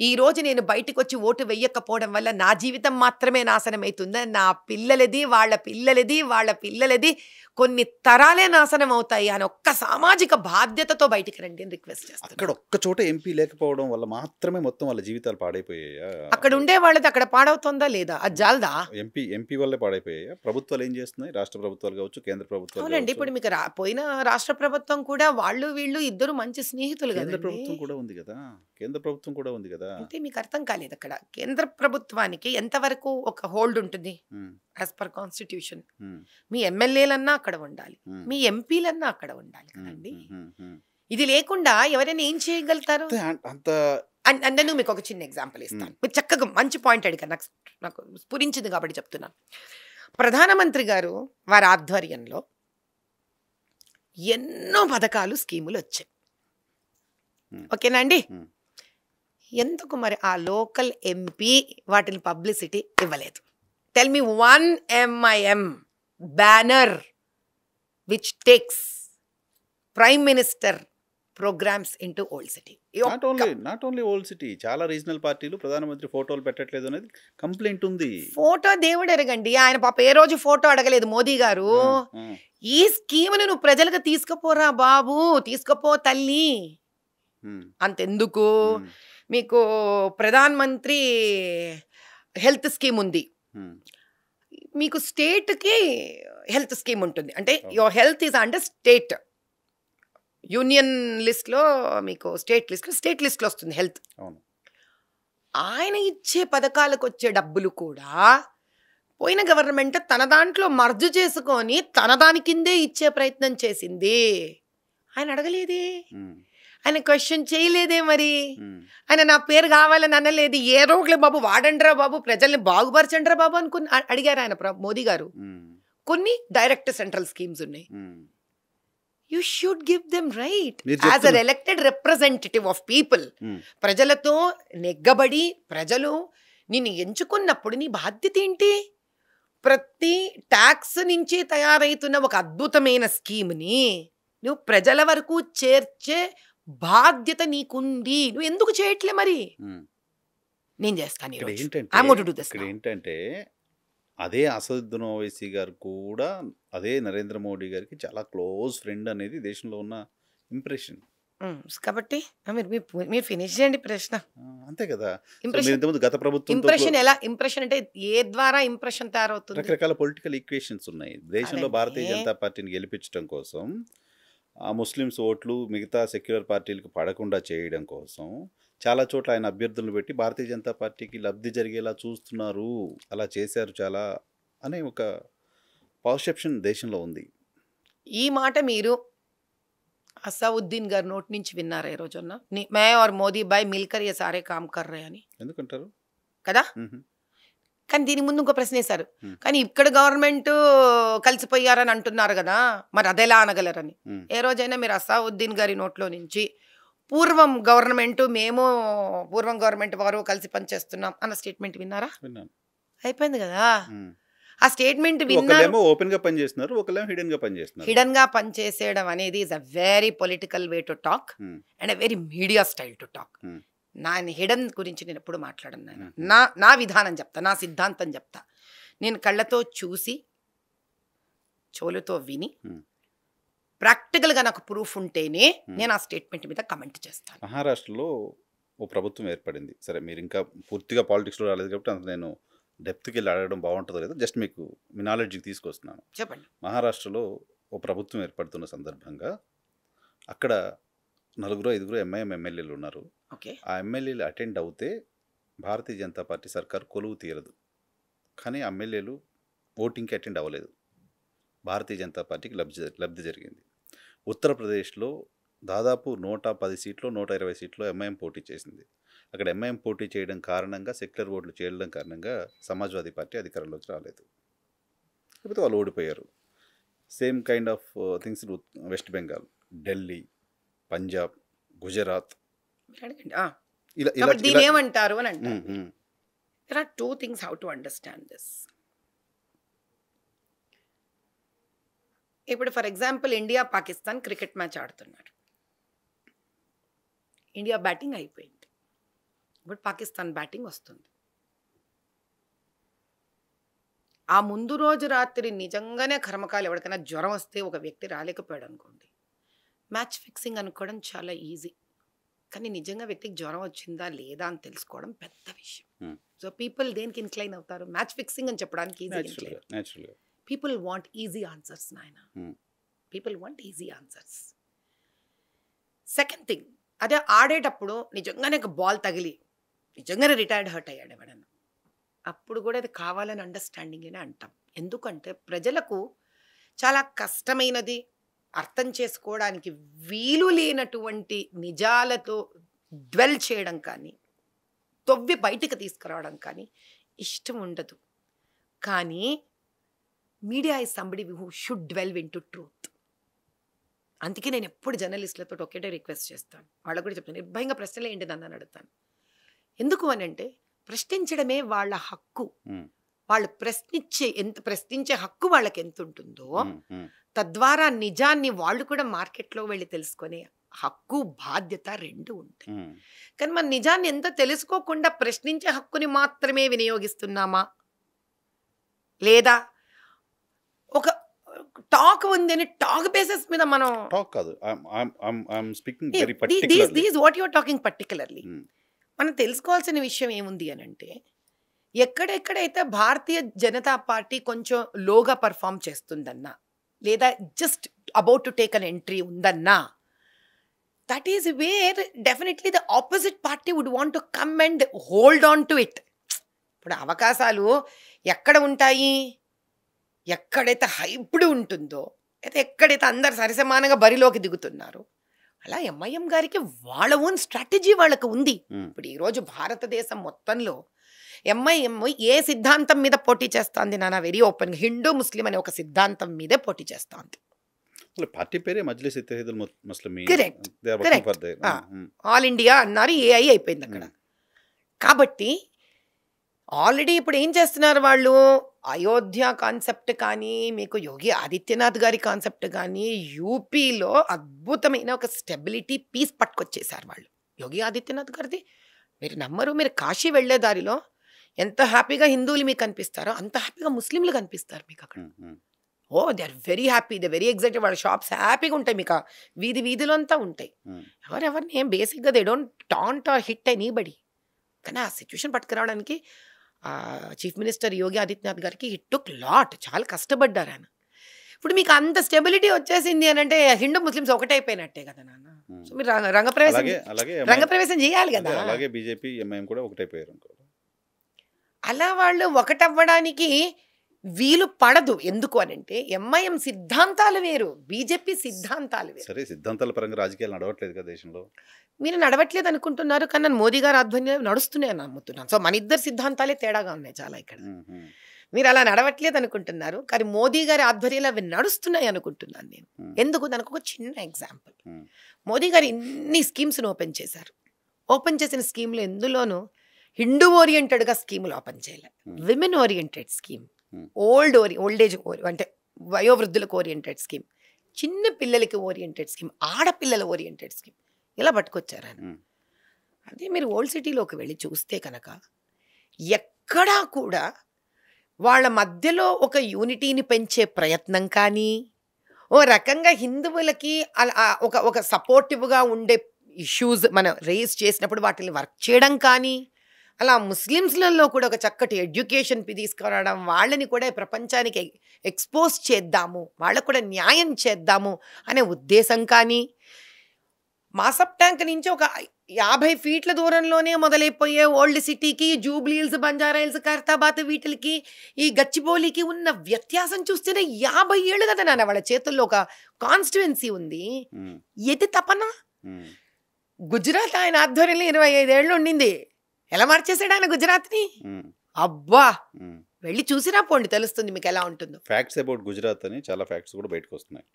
ఈరోజు నేను బయటకు వచ్చి ఓటు వెయ్యకపోవడం వల్ల నా జీవితం మాత్రమే నాశనమవుతుంది నా పిల్లలది వాళ్ళ పిల్లలది వాళ్ళ పిల్లలది కొన్ని తరాలే నాశనం అవుతాయి అని ఒక్క సామాజిక బాధ్యతతో బయటికి రండి అని రిక్వెస్ట్ చేస్తాను అక్కడ ఒక్క చోట ఎంపీ లేకపోవడం వల్ల మాత్రమే మొత్తం వాళ్ళ జీవితాలు పాడైపోయాయా అక్కడ ఉండే వాళ్ళది అక్కడ పాడవుతుందా లేదా అది జాలదా ఎంపీ ఎంపీ వల్లే పాడైపోయాయా ప్రభుత్వాలు ఏం చేస్తున్నాయి రాష్ట్ర ప్రభుత్వాలు కావచ్చు కేంద్ర ప్రభుత్వం అవునండి ఇప్పుడు మీకు పోయిన రాష్ట్ర ప్రభుత్వం కూడా వాళ్ళు వీళ్ళు ఇద్దరు మంచి స్నేహితులు కేంద్ర ప్రభుత్వం కూడా ఉంది కదా కేంద్ర ప్రభుత్వం కూడా ఉంది కదా కదా అంటే మీకు అర్థం కాలేదు అక్కడ కేంద్ర ప్రభుత్వానికి ఎంతవరకు ఒక హోల్డ్ ఉంటుంది యాజ్ పర్ కాన్స్టిట్యూషన్ మీ ఎమ్మెల్యేలన్నా అక్కడ ఉండాలి మీ ఎంపీలన్నా అక్కడ ఉండాలి కదండి ఇది లేకుండా ఎవరైనా ఏం చేయగలుగుతారు అంత అండ్ నేను మీకు ఒక చిన్న ఎగ్జాంపుల్ ఇస్తాను మీరు చక్కగా మంచి పాయింట్ అడిగారు నాకు నాకు స్ఫురించింది కాబట్టి చెప్తున్నాను ప్రధానమంత్రి గారు వారి ఆధ్వర్యంలో ఎన్నో పథకాలు స్కీములు వచ్చాయి ఓకేనా అండి ఎందుకు మరి ఆ లోకల్ ఎంపీ వాటిని పబ్లిసిటీ ఇవ్వలేదు tell me one MIM banner which takes prime minister programmes into old city not only not only old city చాలా రీజనల్ పార్టీలు ప్రధానమంత్రి ఫోటోలు పెట్టట్లేదు అనేది కంప్లైంట్ ఉంది ఫోటో దేవుడు ఎరగండి ఆయన పాప ఏ రోజు ఫోటో అడగలేదు మోదీ గారు ఈ స్కీమ్ని నువ్వు ప్రజలకు తీసుకుపోరా బాబు తీసుకుపో తల్లి అంతెందుకు మీకు ప్రధాన్ మంత్రి హెల్త్ స్కీమ్ ఉంది మీకు స్టేట్కి హెల్త్ స్కీమ్ ఉంటుంది అంటే your health is under state union లిస్ట్లో మీకు స్టేట్ లిస్ట్లో స్టేట్ లిస్ట్లో వస్తుంది హెల్త్ ఆయన ఇచ్చే పథకాలకు వచ్చే డబ్బులు కూడా పోయిన గవర్నమెంట్ తన దాంట్లో మర్జు చేసుకొని తన దాని కిందే ఇచ్చే ప్రయత్నం చేసింది ఆయన అడగలేదే ఆయన క్వశ్చన్ చేయలేదే మరి ఆయన నా పేరు కావాలని అనలేదు ఏ రోడ్లే బాబు వాడండ్రా బాబు ప్రజల్ని బాగుపరచండ్రా బాబు అనుకుని అడిగారు ఆయన మోదీ గారు కొన్ని డైరెక్ట్ సెంట్రల్ స్కీమ్స్ ఉన్నాయి you should give them right as a elected representative of people ప్రజలతో నెగ్గబడి ప్రజలు నిన్ను ఎంచుకున్నప్పుడు నీ బాధ్యత ఏంటి ప్రతి ట్యాక్స్ నుంచి తయారవుతున్న ఒక అద్భుతమైన స్కీమ్ని నువ్వు ప్రజల వరకు చేర్చే బాధ్యత నీకుంది నువ్వు ఎందుకు చేయట్లే మరి నేను చేస్తాను ఏంటంటే అదే అసదుద్దీన్ ఓవైసీ గారు కూడా అదే నరేంద్ర మోడీ గారికి చాలా క్లోజ్ ఫ్రెండ్ అనేది దేశంలో ఉన్న ఇంప్రెషన్ కాబట్టి మీరు ఫినిష్ చేయండి ప్రశ్న అంతే కదా గత ప్రభుత్వం ఇంప్రెషన్ ఎలా ఇంప్రెషన్ అంటే ఏ ద్వారా ఇంప్రెషన్ తయారవుతుంది రకరకాల పొలిటికల్ ఈక్వేషన్స్ ఉన్నాయి దేశంలో భారతీయ జనతా పార్టీని గెలిపించడం కోసం ఆ ముస్లిమ్స్ ఓట్లు మిగతా సెక్యులర్ పార్టీలకు పడకుండా చేయడం కోసం చాలా చోట్ల ఆయన అభ్యర్థులను పెట్టి భారతీయ జనతా పార్టీకి లబ్ధి జరిగేలా చూస్తున్నారు అలా చేశారు చాలా అనే ఒక పర్సెప్షన్ దేశంలో ఉంది ఈ మాట మీరు అసావుద్దీన్ గారి నోటి నుంచి విన్నారా ఈ రోజున మే ఆర్ మోదీ బాయ్ మిల్కర్ ఏ సారే కామ్ కర్రే రే అని ఎందుకంటారు కదా కానీ దీని ముందు ఇంకో ప్రశ్న వేశారు కానీ ఇక్కడ గవర్నమెంట్ కలిసిపోయారని అంటున్నారు కదా మరి అదేలా అనగలరని ఏ రోజైనా మీరు అసావుద్దీన్ గారి నోట్లో నుంచి పూర్వం గవర్నమెంట్ మేము పూర్వం గవర్నమెంట్ వారు కలిసి పనిచేస్తున్నాం అన్న స్టేట్మెంట్ విన్నారా అయిపోయింది కదా ఆ స్టేట్మెంట్ విన్నారేమో ఓపెన్ గా పనిచేస్తున్నారు హిడెన్ గా పనిచేస్తున్నారు హిడెన్ గా పనిచేసేయడం అనేది is a very political way to talk and a very media style to talk నా హిడన్ గురించి నేను ఎప్పుడు మాట్లాడను నా నా విధానం చెప్తా నా సిద్ధాంతం చెప్తా నేను కళ్ళతో చూసి చెవులతో విని ప్రాక్టికల్గా నాకు ప్రూఫ్ ఉంటేనే నేను ఆ స్టేట్మెంట్ మీద కమెంట్ చేస్తాను మహారాష్ట్రలో ఓ ప్రభుత్వం ఏర్పడింది సరే మీరు ఇంకా పూర్తిగా పాలిటిక్స్లో రాలేదు కాబట్టి నేను డెప్త్కి వెళ్ళి అడగడం బాగుంటుందో లేదో జస్ట్ మీకు మీ నాలెడ్జ్కి తీసుకొస్తున్నాను చెప్పండి మహారాష్ట్రలో ఓ ప్రభుత్వం ఏర్పడుతున్న సందర్భంగా అక్కడ నలుగురు ఐదుగురు ఎంఐఎం ఎమ్మెల్యేలు ఉన్నారు ఆ ఎమ్మెల్యేలు అటెండ్ అవుతే భారతీయ జనతా పార్టీ సర్కార్ కొలువు తీరదు కానీ ఎమ్మెల్యేలు ఓటింగ్కి అటెండ్ అవ్వలేదు భారతీయ జనతా పార్టీకి లబ్ధి లబ్ధి జరిగింది ఉత్తరప్రదేశ్లో దాదాపు నూట పది సీట్లు నూట ఇరవై సీట్లు ఎంఐఎం పోటీ చేసింది అక్కడ ఎంఐఎం పోటీ చేయడం కారణంగా సెక్యులర్ ఓట్లు చేయడం కారణంగా సమాజ్వాదీ పార్టీ అధికారంలోకి రాలేదు లేకపోతే వాళ్ళు ఓడిపోయారు same kind of things West Bengal Delhi Punjab Gujarat దీని ఏమంటారు అని అంటారు are two things how to understand this ఇప్పుడు for example India Pakistan cricket match ఆడుతున్నారు ఇండియా బ్యాటింగ్ అయిపోయింది ఇప్పుడు పాకిస్తాన్ బ్యాటింగ్ వస్తుంది ఆ ముందు రోజు రాత్రి నిజంగానే కర్మకాలు ఎవరికైనా జ్వరం వస్తే ఒక వ్యక్తి రాలేకపోయాడు అనుకోండి మ్యాచ్ ఫిక్సింగ్ అనుకోవడం చాలా ఈజీ కానీ నిజంగా వ్యక్తికి జ్వరం వచ్చిందా లేదా అని తెలుసుకోవడం పెద్ద విషయం సో పీపుల్ దేనికి ఇన్క్లైన్ అవుతారు మ్యాచ్ ఫిక్సింగ్ అని చెప్పడానికి పీపుల్ వాంట్ ఈజీ ఆన్సర్స్ నాయన people want easy answers second thing అదే ఆడేటప్పుడు నిజంగానే ఒక బాల్ తగిలి నిజంగానే రిటైర్డ్ హర్ట్ అయ్యాడు ఎవడన్నా అప్పుడు కూడా అది కావాలని అండర్స్టాండింగ్ అని అంటాం ఎందుకంటే ప్రజలకు చాలా కష్టమైనది అర్థం చేసుకోవడానికి వీలు లేనటువంటి నిజాలతో డ్వెల్ చేయడం కానీ తొవ్వి బయటకు తీసుకురావడం కానీ ఇష్టం ఉండదు కానీ media is somebody who should dwell into truth అందుకే నేను ఎప్పుడు జర్నలిస్టులతో ఒకటే రిక్వెస్ట్ చేస్తాను వాళ్ళకు కూడా చెప్తాను నిర్భయంగా ప్రశ్నలు ఏంటి నన్ను అడుగుతాను ఎందుకు అని అంటే ప్రశ్నించడమే వాళ్ళ హక్కు వాళ్ళు ప్రశ్నించే ఎంత ప్రశ్నించే హక్కు వాళ్ళకి ఎంత ఉంటుందో తద్వారా నిజాన్ని వాళ్ళు కూడా మార్కెట్లో వెళ్ళి తెలుసుకునే హక్కు బాధ్యత రెండు ఉంటాయి కానీ మన నిజాన్ని ఎంత తెలుసుకోకుండా ప్రశ్నించే హక్కుని మాత్రమే వినియోగిస్తున్నామా లేదా ఒక టాక్ ఉంది అని టాక్ బేసిస్ మీద మనం these what you're talking particularly మనం తెలుసుకోవాల్సిన విషయం ఏముంది అని అంటే ఎక్కడెక్కడైతే భారతీయ జనతా పార్టీ కొంచెం లోగా పర్ఫామ్ చేస్తుందన్నా లేదా just about to take an entry ఉందన్నా that is where definitely the opposite party would want to come and hold on to it ఇప్పుడు అవకాశాలు ఎక్కడ ఉంటాయి ఎక్కడైతే హైప్డ్ ఉంటుందో అయితే ఎక్కడైతే అందరు సరిసమానంగా బరిలోకి దిగుతున్నారు అలా ఎంఐఎం గారికి వాళ్ళ ఓన్ స్ట్రాటజీ వాళ్ళకు ఉంది hmm. ఇప్పుడు ఈరోజు భారతదేశం మొత్తంలో ఎంఐఎం ఏ సిద్ధాంతం మీద పోటీ చేస్తుంది నాన్న వెరీ ఓపెన్గా హిందూ ముస్లిం అనే ఒక సిద్ధాంతం మీదే పోటీ చేస్తుంది పార్టీ పేరే Majlis all India mm, mm. అన్నారు ఏఐ అయిపోయింది అక్కడ mm. కాబట్టి ఆల్రెడీ ఇప్పుడు ఏం చేస్తున్నారు వాళ్ళు అయోధ్య కాన్సెప్ట్ కానీ మీకు యోగి ఆదిత్యనాథ్ గారి కాన్సెప్ట్ కానీ యూపీలో అద్భుతమైన ఒక స్టెబిలిటీ పీస్ పట్టుకొచ్చేసారు వాళ్ళు యోగి ఆదిత్యనాథ్ గారిది మీరు నమ్మరు మీరు కాశీ వెళ్ళే దారిలో ఎంత హ్యాపీగా హిందువులు మీకు కనిపిస్తారో అంత హ్యాపీగా ముస్లింలు కనిపిస్తారు మీకు అక్కడ oh they are very happy they very excited వాళ్ళ షాప్స్ హ్యాపీగా ఉంటాయి మీకు వీధి వీధిలో అంతా ఉంటాయి ఎవరెవరిని ఏం బేసిక్గా they don't taunt or hit అయి బడి కానీ ఆ సిచ్యువేషన్ పట్టుకురావడానికి చీఫ్ మినిస్టర్ యోగి ఆదిత్యనాథ్ గారికి హిట్ టుక్ లాట్ చాలా కష్టపడ్డారు ఆయన ఇప్పుడు మీకు అంత స్టెబిలిటీ వచ్చేసింది అని అంటే హిందూ ముస్లిమ్స్ అయిపోయినట్టే కదా నాన్న సో మీరు రంగప్రవేశం రంగప్రవేశం చేయాలి కదా అలాగే బీజేపీ ఎంఐఎం కూడా ఒకటైపోయారు అలా వాళ్ళు ఒకటవ్వడానికి వీలు పడదు ఎందుకు అని అంటే ఎంఐఎం సిద్ధాంతాలు వేరు బీజేపీ సిద్ధాంతాలు వేరు సరే సిద్ధాంతాల పరంగా రాజకీయాలు నడవట్లేదు కదా దేశంలో మీరు నడవట్లేదు అనుకుంటున్నారు కానీ నన్ను మోదీ గారు ఆధ్వర్యంలో నడుస్తున్నాయని నమ్ముతున్నాను సో మన ఇద్దరు సిద్ధాంతాలే తేడాగా ఉన్నాయి చాలా ఇక్కడ మీరు అలా నడవట్లేదు అనుకుంటున్నారు కానీ మోదీ గారి ఆధ్వర్యంలో అవి నడుస్తున్నాయి అనుకుంటున్నాను నేను ఎందుకు దానికి ఒక చిన్న ఎగ్జాంపుల్ మోదీ గారు ఇన్ని స్కీమ్స్ని ఓపెన్ చేశారు ఓపెన్ చేసిన స్కీమ్లు ఎందులోనూ హిందూ ఓరియంటెడ్గా స్కీములు ఓపెన్ చేయలే hmm. Women oriented scheme hmm. Old ఓరి ఓల్డ్ ఏజ్ అంటే వయోవృద్ధులకు ఓరియంటెడ్ స్కీమ్ చిన్న పిల్లలకి ఓరియంటెడ్ స్కీమ్ ఆడపిల్లల ఓరియంటెడ్ స్కీమ్ ఇలా పట్టుకొచ్చారు ఆయన hmm. అదే మీరు ఓల్డ్ సిటీలోకి వెళ్ళి చూస్తే కనుక ఎక్కడా కూడా వాళ్ళ మధ్యలో ఒక యూనిటీని పెంచే ప్రయత్నం కానీ ఓ రకంగా హిందువులకి ఒక ఒక సపోర్టివ్గా ఉండే ఇష్యూస్ మనం రేస్ చేసినప్పుడు వాటిని వర్క్ చేయడం కానీ అలా ముస్లిమ్స్లలో కూడా ఒక చక్కటి ఎడ్యుకేషన్ తీసుకురావడం వాళ్ళని కూడా ప్రపంచానికి ఎక్స్పోజ్ చేద్దాము వాళ్ళకు కూడా న్యాయం చేద్దాము అనే ఉద్దేశం కానీ మాసప్ ట్యాంక్ నుంచి ఒక యాభై ఫీట్ల దూరంలోనే మొదలైపోయే ఓల్డ్ సిటీకి జూబ్లీహిల్స్ బంజారా హిల్స్ ఖైరతాబాద్ వీటికి ఈ గచ్చిబౌలికి ఉన్న వ్యత్యాసం చూస్తేనే యాభై ఏళ్ళు కదా నాన్న వాళ్ళ చేతుల్లో ఒక కాన్స్టిట్యున్సీ ఉంది ఎది తపన గుజరాత్ ఆయన ఆధ్వర్యంలో ఇరవై ఐదేళ్ళు ఉండింది ఎలా మార్చేసాడు ఆయన గుజరాత్ని అబ్బా వెళ్ళి చూసినా పోండి తెలుస్తుంది మీకు ఎలా ఉంటుందో ఫ్యాక్ట్స్ అబౌట్ గుజరాత్ అని చాలా ఫ్యాక్ట్స్ కూడా బయటకు వస్తున్నాయి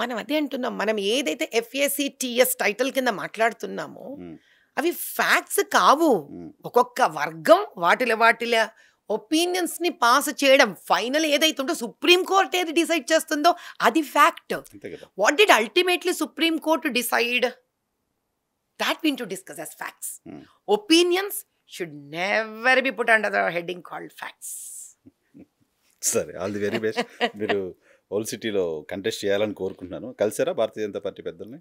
మనం అదే అంటున్నాం మనం ఏదైతే ఎఫ్ఏసిటిఎస్ టైటిల్ కింద మాట్లాడుతున్నామో అవి ఫ్యాక్ట్స్ కావు ఒక్కొక్క వర్గం వాటిల వాటిల ఒపీనియన్స్ ని పాస్ చేయడం ఫైనల్ ఏదైతే ఉందో సుప్రీం కోర్ట్ ఏది డిసైడ్ చేస్తుందో అది fact what did ultimately supreme court decide that we need to discuss as facts opinions should never be put under put under the heading సరే ఆల్ ది వెరీ బెస్ట్ మీరు old సిటీలో contest చేయాలని కోరుకుంటున్నాను కలిసారా భారతీయ Janata party పెద్దల్ని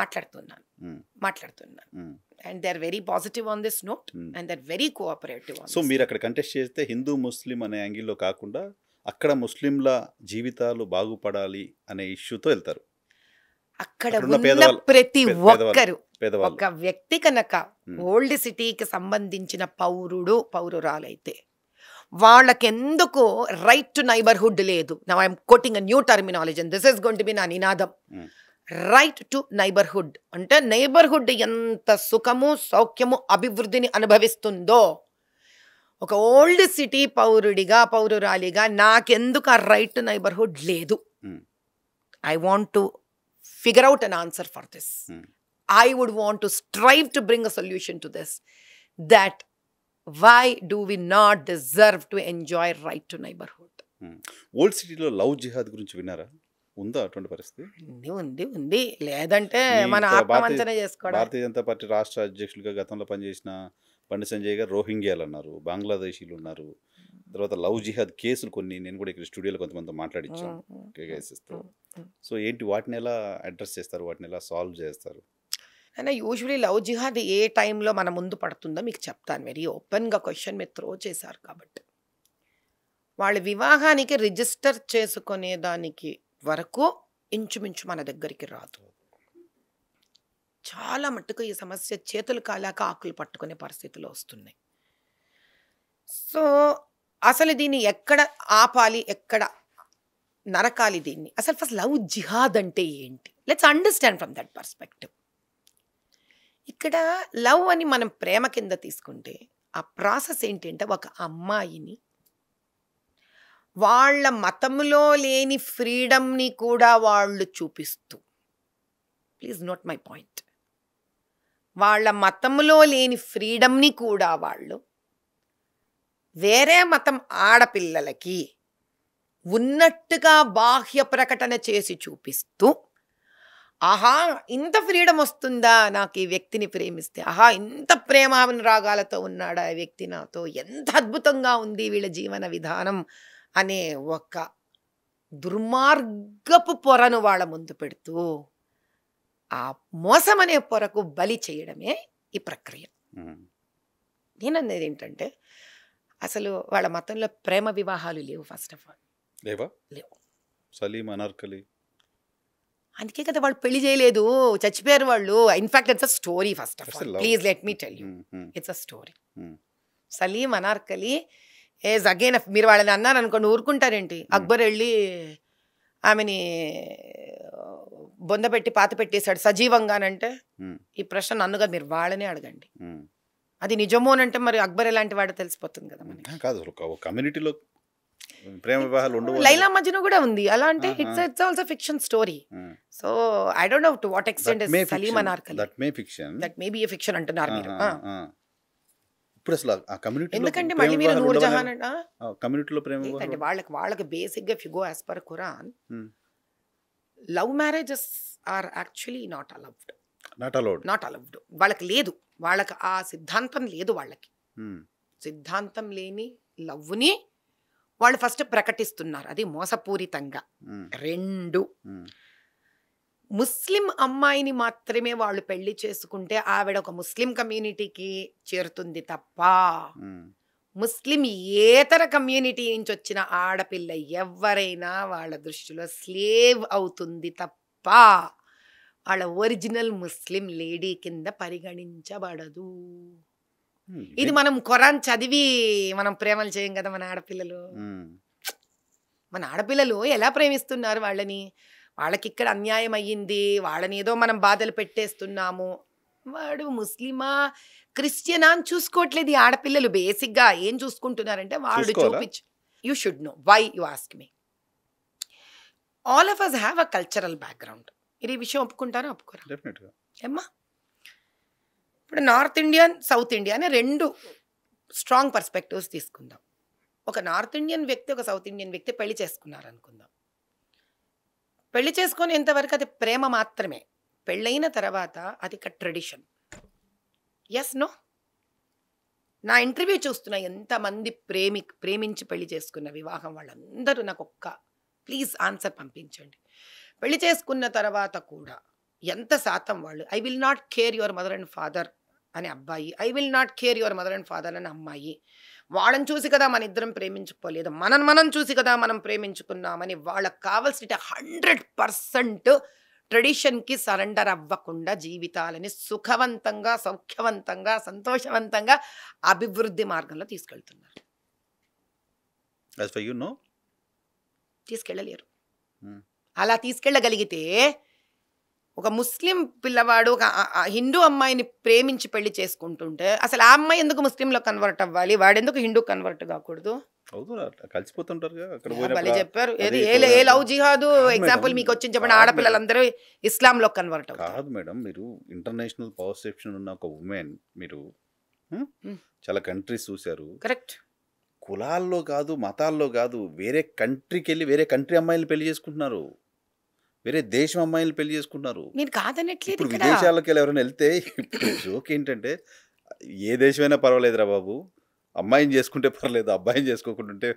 మాట్లాడుతున్నాను hmm. మాట్లాడుతున్నాను and they are very positive on this note and they are very cooperative so మీరు అక్కడ కంటెస్ట్ చేస్తే హిందూ ముస్లిం అనే యాంగిల్లో కాకుండా అక్కడ ముస్లింల జీవితాలు బాగుపడాలి అనే ఇష్యూతో వెళ్తారు అక్కడ ఉన్న ప్రతి ఒక్కరు ఒక వ్యక్తి కనుక ఓల్డ్ సిటీకి సంబంధించిన పౌరుడు పౌరురాలైతే వాళ్ళకెందుకు రైట్ టు నైబర్హుడ్ లేదు నా I'm quoting a new terminology and this is going to be నా నినాదం రైట్ టు నైబర్హుడ్ అంటే నైబర్హుడ్ ఎంత సుఖము సౌఖ్యము అభివృద్ధిని అనుభవిస్తుందో ఒక ఓల్డ్ సిటీ పౌరుడిగా పౌరురాలిగా నాకెందుకు ఆ రైట్ టు నైబర్హుడ్ లేదు I want to figure out an answer for this I would would want to strive to bring a solution to this that why do we not deserve to enjoy right to old సిటీలో hmm. Love jihad గురించి విన్నారా ఉందా అటువంటి పరిస్థితి ఉంది ఉంది లేదంటే మన ఆత్మవంచన చేసుకోవడం భారతీయ జనతా పార్టీ రాష్ట్ర అధ్యక్షులుగా గతంలో పనిచేసిన పండి సంజయ్ గారు రోహింగ్యాలు అన్నారు బంగ్లాదేశీలు ఉన్నారు hmm. తర్వాత లవ్ జిహాద్ కేసులు కొన్ని నేను కూడా ఇక్కడ స్టూడియోలో కొంతమంది మాట్లాడించాను hmm, కేకేసిస్తూ సో ఏంటి వాటిని ఎలా అడ్రస్ చేస్తారు వాటిని ఎలా సాల్వ్ చేస్తారు అయినా యూజువలీ లవ్ జిహాద్ ఏ టైంలో మన ముందు పడుతుందో మీకు చెప్తాను వెరీ ఓపెన్గా క్వశ్చన్ మీరు త్రో చేశారు కాబట్టి వాళ్ళు వివాహానికి రిజిస్టర్ చేసుకునే దానికి వరకు ఇంచుమించు మన దగ్గరికి రాదు చాలా మట్టుకు ఈ సమస్య చేతులు కాలాక ఆకులు పట్టుకునే పరిస్థితులు వస్తున్నాయి సో అసలు దీన్ని ఎక్కడ ఆపాలి ఎక్కడ నరకాలి దీన్ని అసలు ఫస్ట్ లవ్ జిహాద్ అంటే ఏంటి let's understand from that perspective ఇక్కడ లవ్ అని మనం ప్రేమ కింద తీసుకుంటే ఆ ప్రాసెస్ ఏంటంటే ఒక అమ్మాయిని వాళ్ళ మతంలో లేని ఫ్రీడమ్ని కూడా వాళ్ళు చూపిస్తూ ప్లీజ్ నోట్ మై పాయింట్ వాళ్ళ మతంలో లేని ఫ్రీడమ్ని కూడా వాళ్ళు వేరే మతం ఆడపిల్లలకి ఉన్నట్టుగా బాహ్య ప్రకటన చేసి చూపిస్తూ ఆహా ఇంత ఫ్రీడమ్ వస్తుందా నాకు ఈ వ్యక్తిని ప్రేమిస్తే ఆహా ఇంత ప్రేమానురాగాలతో ఉన్నాడా ఆ వ్యక్తి నాతో ఎంత అద్భుతంగా ఉంది వీళ్ళ జీవన విధానం అనే ఒక దుర్మార్గపు పొరను వాళ్ళ ముందు పెడుతూ ఆ మోసం అనే పొరకు బలి చేయడమే ఈ ప్రక్రియ నేనన్నది ఏంటంటే అసలు వాళ్ళ మతంలో ప్రేమ వివాహాలు లేవు ఫస్ట్ ఆఫ్ ఆల్ లేవా లేవు సలీం అనార్కలి అందుకే కదా వాళ్ళు పెళ్లి చేయలేదు చచ్చిపోయారు వాళ్ళు in fact it's a story first of all please let me tell you it's a story Salim Anarkali age again మీరు వాళ్ళని అన్నారు అనుకోండి ఊరుకుంటారేంటి mm. అక్బర్ వెళ్ళి ఆమెని బొంద పెట్టి పాత పెట్టేశాడు సజీవంగానంటే mm. ఈ ప్రశ్న నన్ను కదా మీరు వాళ్ళనే అడగండి mm. అది నిజమోనంటే మరి అక్బర్ ఎలాంటి వాడు తెలిసిపోతుంది కదా కాదు కమ్యూనిటీలో ప్రేమ వివాహాలు ఉండవు లైలా మజ్ను కూడా ఉంది అలా అంటే it's it's also fiction story so I don't know to what extent is Salim Anarkali that may fiction that may be a fiction అంటున్నారు మీరు ఇప్పుడు అసలు ఆ కమ్యూనిటీ ఎందుకంటే మళ్ళీ మీరు నూర్ జహాన్ అంట కమ్యూనిటీలో ప్రేమ అంటే వాళ్ళకి వాళ్ళకి బేసిక్ గా ఫిగో as per Quran love marriages are actually not allowed not allowed not allowed వాళ్ళకి లేదు వాళ్ళకి ఆ సిద్ధాంతం లేదు వాళ్ళకి సిద్ధాంతం లేని లవ్ని వాళ్ళు ఫస్ట్ ప్రకటిస్తున్నారు అది మోసపూరితంగా రెండు ముస్లిం అమ్మాయిని మాత్రమే వాళ్ళు పెళ్లి చేసుకుంటే ఆవిడ ఒక ముస్లిం కమ్యూనిటీకి చేరుతుంది తప్ప ముస్లిం ఏతర కమ్యూనిటీ నుంచి వచ్చిన ఆడపిల్ల ఎవరైనా వాళ్ళ దృష్టిలో స్లేవ్ అవుతుంది తప్ప వాళ్ళ ఒరిజినల్ ముస్లిం లేడీ కింద పరిగణించబడదు ఇది మనం ఖురాన్ చదివి మనం ప్రేమలు చేయం కదా మన ఆడపిల్లలు మన ఆడపిల్లలు ఎలా ప్రేమిస్తున్నారు వాళ్ళని వాళ్ళకి ఇక్కడ అన్యాయం అయ్యింది వాళ్ళని ఏదో మనం బాధలు పెట్టేస్తున్నాము వాడు ముస్లిమా క్రిస్టియనా అని చూసుకోవట్లేదు ఈ ఆడపిల్లలు బేసిక్గా ఏం చూసుకుంటున్నారంటే వాడు చూపించు you should know why you ask me all of us have a cultural background మీరు ఈ విషయం ఒప్పుకుంటారా ఒప్పుకోరా ఎమ్మా ఇప్పుడు నార్త్ ఇండియన్ సౌత్ ఇండియా అనే రెండు స్ట్రాంగ్ పర్స్పెక్టివ్స్ తీసుకుందాం ఒక నార్త్ ఇండియన్ వ్యక్తి ఒక సౌత్ ఇండియన్ వ్యక్తి పెళ్లి చేసుకున్నారు అనుకుందాం పెళ్లి చేసుకుని ఎంతవరకు అది ప్రేమ మాత్రమే పెళ్ళైన తర్వాత అది ఒక ట్రెడిషన్ ఎస్ నో నా ఇంటర్వ్యూ చూస్తున్న ఎంతమంది ప్రేమి ప్రేమించి పెళ్లి చేసుకున్న వివాహం వాళ్ళందరూ నాకు ఒక్క ప్లీజ్ ఆన్సర్ పంపించండి పెళ్లి చేసుకున్న తర్వాత కూడా ఎంత శాతం వాళ్ళు I will not care your mother and father అని అబ్బాయి I will not care your mother and father అని అమ్మాయి వాళ్ళని చూసి కదా మన ఇద్దరం ప్రేమించుకోలేదు మనం మనం చూసి కదా మనం ప్రేమించుకున్నామని వాళ్ళకి కావాల్సిన హండ్రెడ్ పర్సెంట్ ట్రెడిషన్కి సరెండర్ అవ్వకుండా జీవితాలని సుఖవంతంగా సౌఖ్యవంతంగా సంతోషవంతంగా అభివృద్ధి మార్గంలో తీసుకెళ్తున్నారు తీసుకెళ్ళలేరు hmm. అలా తీసుకెళ్ళగలిగితే ఒక ముస్లిం పిల్లవాడు ఒక హిందూ అమ్మాయిని ప్రేమించి పెళ్లి చేసుకుంటుంటే అసలు ఆ అమ్మాయి ఎందుకు ముస్లింలో కన్వర్ట్ అవ్వాలి వాడెందుకు హిందూ కన్వర్ట్ కాకూడదు కలిసిపోతుంటారు చెప్పారు ఏది ఏ లవ్ జిహాదు ఎగ్జాంపుల్ మీకు వచ్చింది చెప్పండి ఆడపిల్లలందరూ ఇస్లాంలో కన్వర్ట్ కాదు మేడం మీరు ఇంటర్నేషనల్ పర్సెప్షన్ ఉన్న ఒక ఉమెన్ మీరు చాలా కంట్రీస్ చూశారు కరెక్ట్ కులాల్లో కాదు మతాల్లో కాదు వేరే కంట్రీకి వెళ్ళి వేరే కంట్రీ అమ్మాయిలు పెళ్లి చేసుకుంటున్నారు వేరే దేశం అమ్మాయిలు పెళ్లి చేసుకున్నారు నేను కాదనట్లేదు ఇప్పుడు విదేశాలకు వెళ్ళి ఎవరైనా వెళ్తే ఇప్పుడు జోక్ [LAUGHS] ఏంటంటే ఏ దేశమైనా పర్వాలేదురా బాబు అమ్మాయిని చేసుకుంటే పర్లేదు అబ్బాయిని చేసుకోకుండా ఉంటే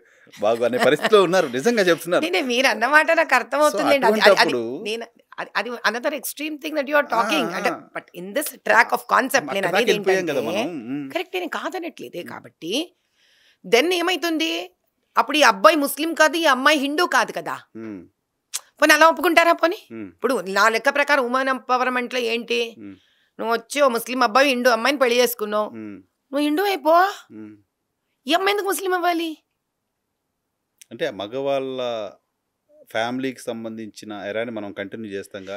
బాగు అనే పరిస్థితిలో ఉన్నారు నిజంగా చెప్తున్నారు నేను మీరు అన్నమాట నాకు అర్థం అర్థమవుతుంది అది another extreme thing that you are talking అంటే but in this track of concept నేను అనేది కరెక్ట్ నేను కాదనట్లేదే కాబట్టి దెన్ ఏమైతుంది అప్పుడు ఈ అబ్బాయి ముస్లిం కాదు ఈ అమ్మాయి హిందూ కాదు కదా పోనీ అలా ఒప్పుకుంటారా పోని ఇప్పుడు నా లెక్క ప్రకారం ఉమెన్ ఎంపవర్మెంట్లో ఏంటి నువ్వు వచ్చి ఓ ముస్లిం అబ్బాయి ఇండు అమ్మాయిని పెళ్లి చేసుకున్నావు నువ్వు ఇండు అయిపో ఈ అమ్మాయి ఎందుకు ముస్లిం అవ్వాలి అంటే మగవాళ్ళ ఫ్యామిలీకి సంబంధించిన ఎరాని మనం కంటిన్యూ చేస్తాంగా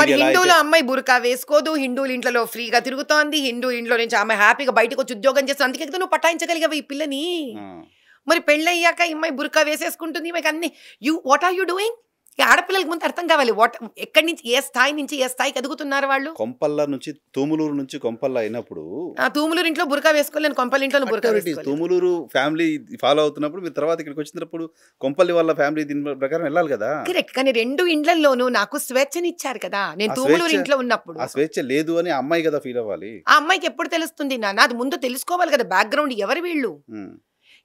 మరి హిందువుల అమ్మాయి బురకా వేసుకోదు హిందువుల ఇంట్లో ఫ్రీగా తిరుగుతోంది హిందూ ఇంట్లో నుంచి ఆమె హ్యాపీగా బయటకు వచ్చి ఉద్యోగం చేస్తుంది అందుకే నువ్వు పటాయించగలిగావు ఈ పిల్లని మరి పెళ్ళయ్యాక ఈ అమ్మాయి బురకా వేసేసుకుంటుంది మీకు అన్ని you what are you doing ఇక ఆడపిల్లలకి ముందు అర్థం కావాలి వాట్ ఎక్కడి నుంచి ఏ స్థాయి నుంచి ఏ స్థాయికి ఎదుగుతున్నారు వాళ్ళు కొంపల్ల నుంచి తూములూరు నుంచి కొంపల్ల అయినప్పుడు తూములూరు ఇంట్లో బురకా వేసుకోలేను కొంపల్లి ఇంట్లో బురకా తూములూరు ఫ్యామిలీ ఫాలో అవుతున్నప్పుడు మీరు తర్వాత ఇక్కడికి వచ్చినప్పుడు కొంపల్లి వాళ్ళ ఫ్యామిలీ దీని ప్రకారం వెళ్ళాలి కదా కరెక్ట్ కానీ రెండు ఇండ్లలోనూ నాకు స్వేచ్ఛనిచ్చారు కదా నేను తూములూరు ఇంట్లో ఉన్నప్పుడు ఆ స్వేచ్ఛ లేదు అని అమ్మాయి కదా ఫీల్ అవ్వాలి ఆ అమ్మాయికి ఎప్పుడు తెలుస్తుంది నా నాది ముందు తెలుసుకోవాలి కదా బ్యాక్గ్రౌండ్ ఎవరు వీళ్ళు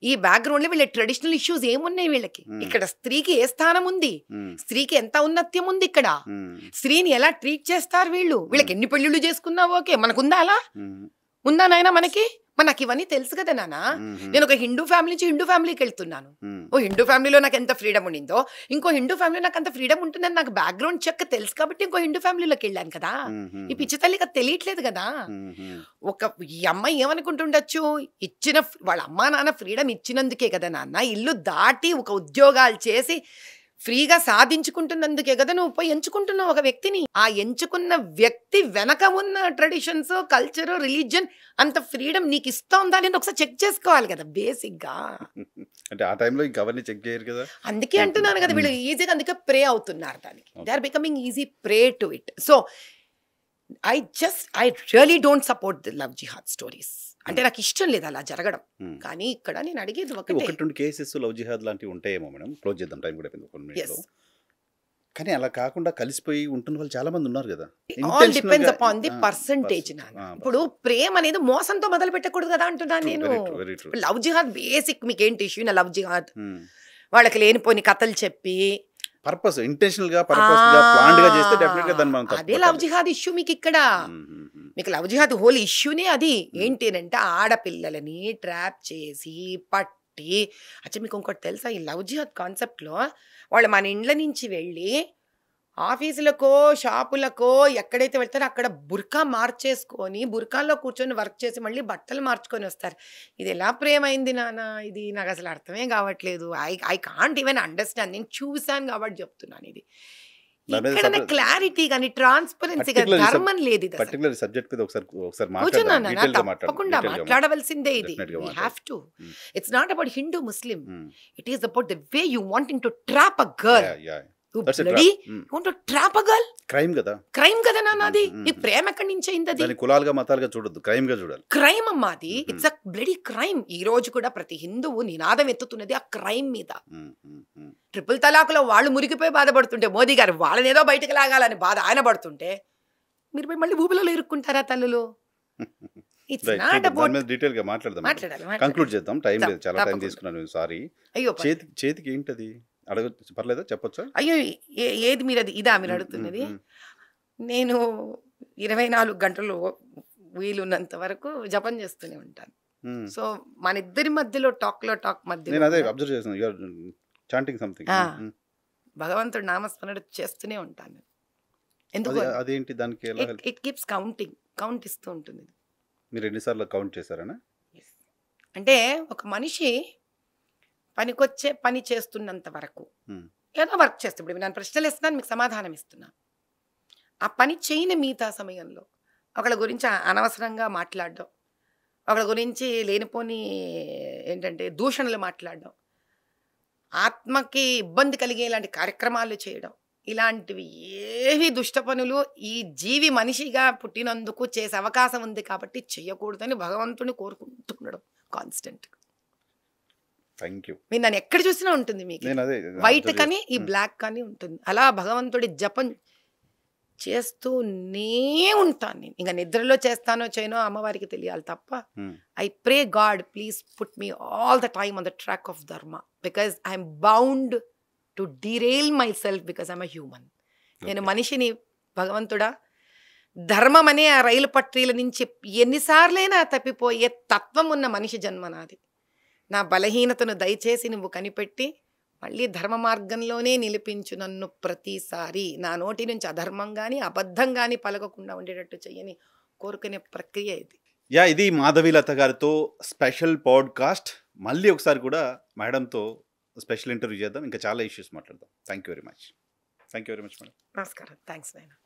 ఈ బ్యాక్గ్రౌండ్ లో వీళ్ళ ట్రెడిషనల్ ఇష్యూస్ ఏమున్నాయి వీళ్ళకి ఇక్కడ స్త్రీకి ఏ స్థానం ఉంది స్త్రీకి ఎంత ఉన్నత్యం ఉంది ఇక్కడ స్త్రీని ఎలా ట్రీట్ చేస్తారు వీళ్ళు వీళ్ళకి ఎన్ని పెళ్లిళ్ళు చేసుకున్నావు ఓకే మనకుందా అలా ఉందా నాయన మనకి మరి నాకు ఇవన్నీ తెలుసు కదా నాన్న నేను ఒక హిందూ ఫ్యామిలీ నుంచి హిందూ ఫ్యామిలీకి వెళ్తున్నాను ఓ హిందూ ఫ్యామిలీలో నాకు ఎంత ఫ్రీడమ్ ఉండిందో ఇంకో హిందూ ఫ్యామిలీలో నాకు అంత ఫ్రీడమ్ ఉంటుందని నాకు బ్యాక్గ్రౌండ్ చెక్ తెలుసు కాబట్టి ఇంకో హిందూ ఫ్యామిలీలోకి వెళ్ళాను కదా ఈ పిచ్చి కదా తెలియట్లేదు కదా ఒక ఈ అమ్మాయి ఏమనుకుంటుండొచ్చు ఇచ్చిన వాళ్ళ అమ్మా నాన్న ఫ్రీడమ్ ఇచ్చినందుకే కదా నాన్న ఇల్లు దాటి ఒక ఉద్యోగాలు చేసి ఫ్రీగా సాధించుకుంటున్నందుకే కదా నువ్వు పోయి ఎంచుకుంటున్నావు ఒక వ్యక్తిని ఆ ఎంచుకున్న వ్యక్తి వెనక ఉన్న ట్రెడిషన్స్ కల్చర్ రిలీజియన్ అంత ఫ్రీడమ్ నీకు ఇస్తా ఉందా నేను ఒకసారి చెక్ చేసుకోవాలి కదా బేసిక్గా [LAUGHS] అంటే ఆ టైంలో చెక్ చేయరు కదా అందుకే అంటున్నాను కదా వీళ్ళు ఈజీగా [LAUGHS] అందుకే ప్రే అవుతున్నారు దానికి they are becoming easy prey to it so I just I really don't support the love jihad stories అంటే నాకు ఇష్టం లేదు అలా జరగడం కానీ ఇక్కడ నేను అడిగేది ఒకటి రెండు కేసెస్ లవ్ జిహాద్ లాంటివి ఉంటాయేమో మేడం క్లోజ్ చేద్దాం టైం కూడా కానీ అలా కాకుండా కలిసిపోయి ఉంటున్న వాళ్ళు చాలా మంది ఉన్నారు కదా all depends upon the percentage ఇప్పుడు ప్రేమ అనేది మోసంతో మొదలు పెట్టకూడదు కదా అంటున్నాను నేను లవ్ జిహాద్ బేసిక్ మీకు ఏంటి ఇష్యూ నా లవ్ జిహాద్ వాళ్ళకి లేనిపోయిన కథలు చెప్పి పర్పస్ ఇంటెన్షనల్ గా పర్పస్ గా గా చేస్తే డెఫినెట్ గా దాన్ని మనం అదే లవ్ జిహాద్ ఇష్యూ మీకు ఇక్కడ మీకు లవ్ జిహాద్ హోల్ ఇష్యూనే అది ఏంటినంటే ఆడపిల్లలని ట్రాప్ చేసి పట్టి అచ్చా మీకు ఇంకోటి తెలుసా ఈ లవ్ జిహాద్ లో వాళ్ళు మన ఇండ్ల నుంచి వెళ్ళి ఆఫీసులకో షాపులకో ఎక్కడైతే వెళ్తారో అక్కడ బుర్కా మార్చేసుకొని బుర్కాల్లో కూర్చొని వర్క్ చేసి మళ్ళీ బట్టలు మార్చుకొని వస్తారు ఇది ఎలా ప్రేమ అయింది నాన్న ఇది నాకు అసలు అర్థమే కావట్లేదు I I can't even understand నేను చూశాను కాబట్టి చెప్తున్నాను ఇది క్లారిటీ కానీ ట్రాన్స్పరెన్సీ కానీ ధర్మం లేదు ఇది తప్పకుండా మాట్లాడవలసిందే ఇది have to it's not about Hindu Muslim it is about the way you wanting to trap a girl trap crime hmm. కదా క్రైమ్ కదా నాది hmm, hmm, ఈ ప్రేమ ఎక్కడి నుంచి కులాలుగా మతాలుగా చూడద్దు crime crime it's a crime ఈ రోజు కూడా ప్రతి హిందువు నినాదం ఎత్తుతున్నది ఆ క్రైమ్ మీద ట్రిపుల్ లో వాళ్ళు మురిగిపోయి బాధపడుతుంటే మోదీ గారు వాళ్ళని ఏదో బయటకు లాగాలని బాధ ఆయన పడుతుంటే మీరు పోయి మళ్ళీ భూమిలో ఇరుక్కుంటారా తల్లులు [LAUGHS] మాట్లాడదాం కంక్లూడ్ చేద్దాం టైం లేదు చాలా టైం తీసుకున్నాను సారీ చేతికి ఏంటది అడగ పర్లేదా చెప్పొచ్చా అయ్యో ఏది మీరు అది ఇదా మీరు అడుగుతున్నది నేను ఇరవై నాలుగు గంటలు వీలున్నంత వరకు జపం చేస్తూనే ఉంటాను సో మన ఇద్దరి మధ్యలో టాక్ లో టాక్ మధ్య అబ్జర్వ్ చేస్తున్నాను చాంటింగ్ సంథింగ్ భగవంతుడు నామస్మరణ చేస్తూనే ఉంటాను ఎందుకు అదేంటి దానికి ఇట్ కీప్స్ కౌంటింగ్ కౌంట్ ఇస్తూ ఉంటుంది మీరు ఎన్నిసార్లు కౌంట్ చేశారనా అంటే ఒక మనిషి పనికొచ్చే పని చేస్తున్నంత వరకు ఏదో వర్క్ చేస్తే ఇప్పుడు నేను ప్రశ్నలు ఇస్తున్నాను మీకు సమాధానం ఇస్తున్నాను ఆ పని చేయని మిగతా సమయంలో ఒకళ్ళ గురించి అనవసరంగా మాట్లాడడం ఒకళ్ళ గురించి లేనిపోని ఏంటంటే దూషణలు మాట్లాడడం ఆత్మకి ఇబ్బంది కలిగే ఇలాంటి కార్యక్రమాలు చేయడం ఇలాంటివి ఏవి దుష్ట పనులు ఈ జీవి మనిషిగా పుట్టినందుకు చేసే అవకాశం ఉంది కాబట్టి చేయకూడదని భగవంతుని కోరుకుంటుండడం కాన్స్టెంట్ థ్యాంక్ యూ మీరు నన్ను ఎక్కడ చూసినా ఉంటుంది మీకు వైట్ కానీ ఈ బ్లాక్ కానీ ఉంటుంది అలా భగవంతుడి జపం చేస్తూనే ఉంటాను నేను ఇంకా నిద్రలో చేస్తానో చేయనో అమ్మవారికి తెలియాలి తప్ప I pray God please put me all the time on the track of dharma because I'm bound to derail myself because I'm human నేను మనిషిని భగవంతుడా ధర్మం అనే ఆ రైలు పట్టీల నుంచి ఎన్నిసార్లైనా తప్పిపోయే తత్వం ఉన్న మనిషి జన్మ నాది నా బలహీనతను దయచేసి నువ్వు కనిపెట్టి మళ్ళీ ధర్మ మార్గంలోనే నిలిపించు నన్ను ప్రతిసారి నా నోటి నుంచి అధర్మం కానీ అబద్ధం కానీ పలకకుండా ఉండేటట్టు చెయ్యని కోరుకునే ప్రక్రియ ఇది యా ఇది మాధవీలత గారితో స్పెషల్ పాడ్కాస్ట్ మళ్ళీ ఒకసారి కూడా మేడంతో స్పెషల్ ఇంటర్వ్యూ చేద్దాం ఇంకా చాలా ఇష్యూస్ మాట్లాడదాం thank you very much thank you very much madam నమస్కారం థ్యాంక్స్ నేను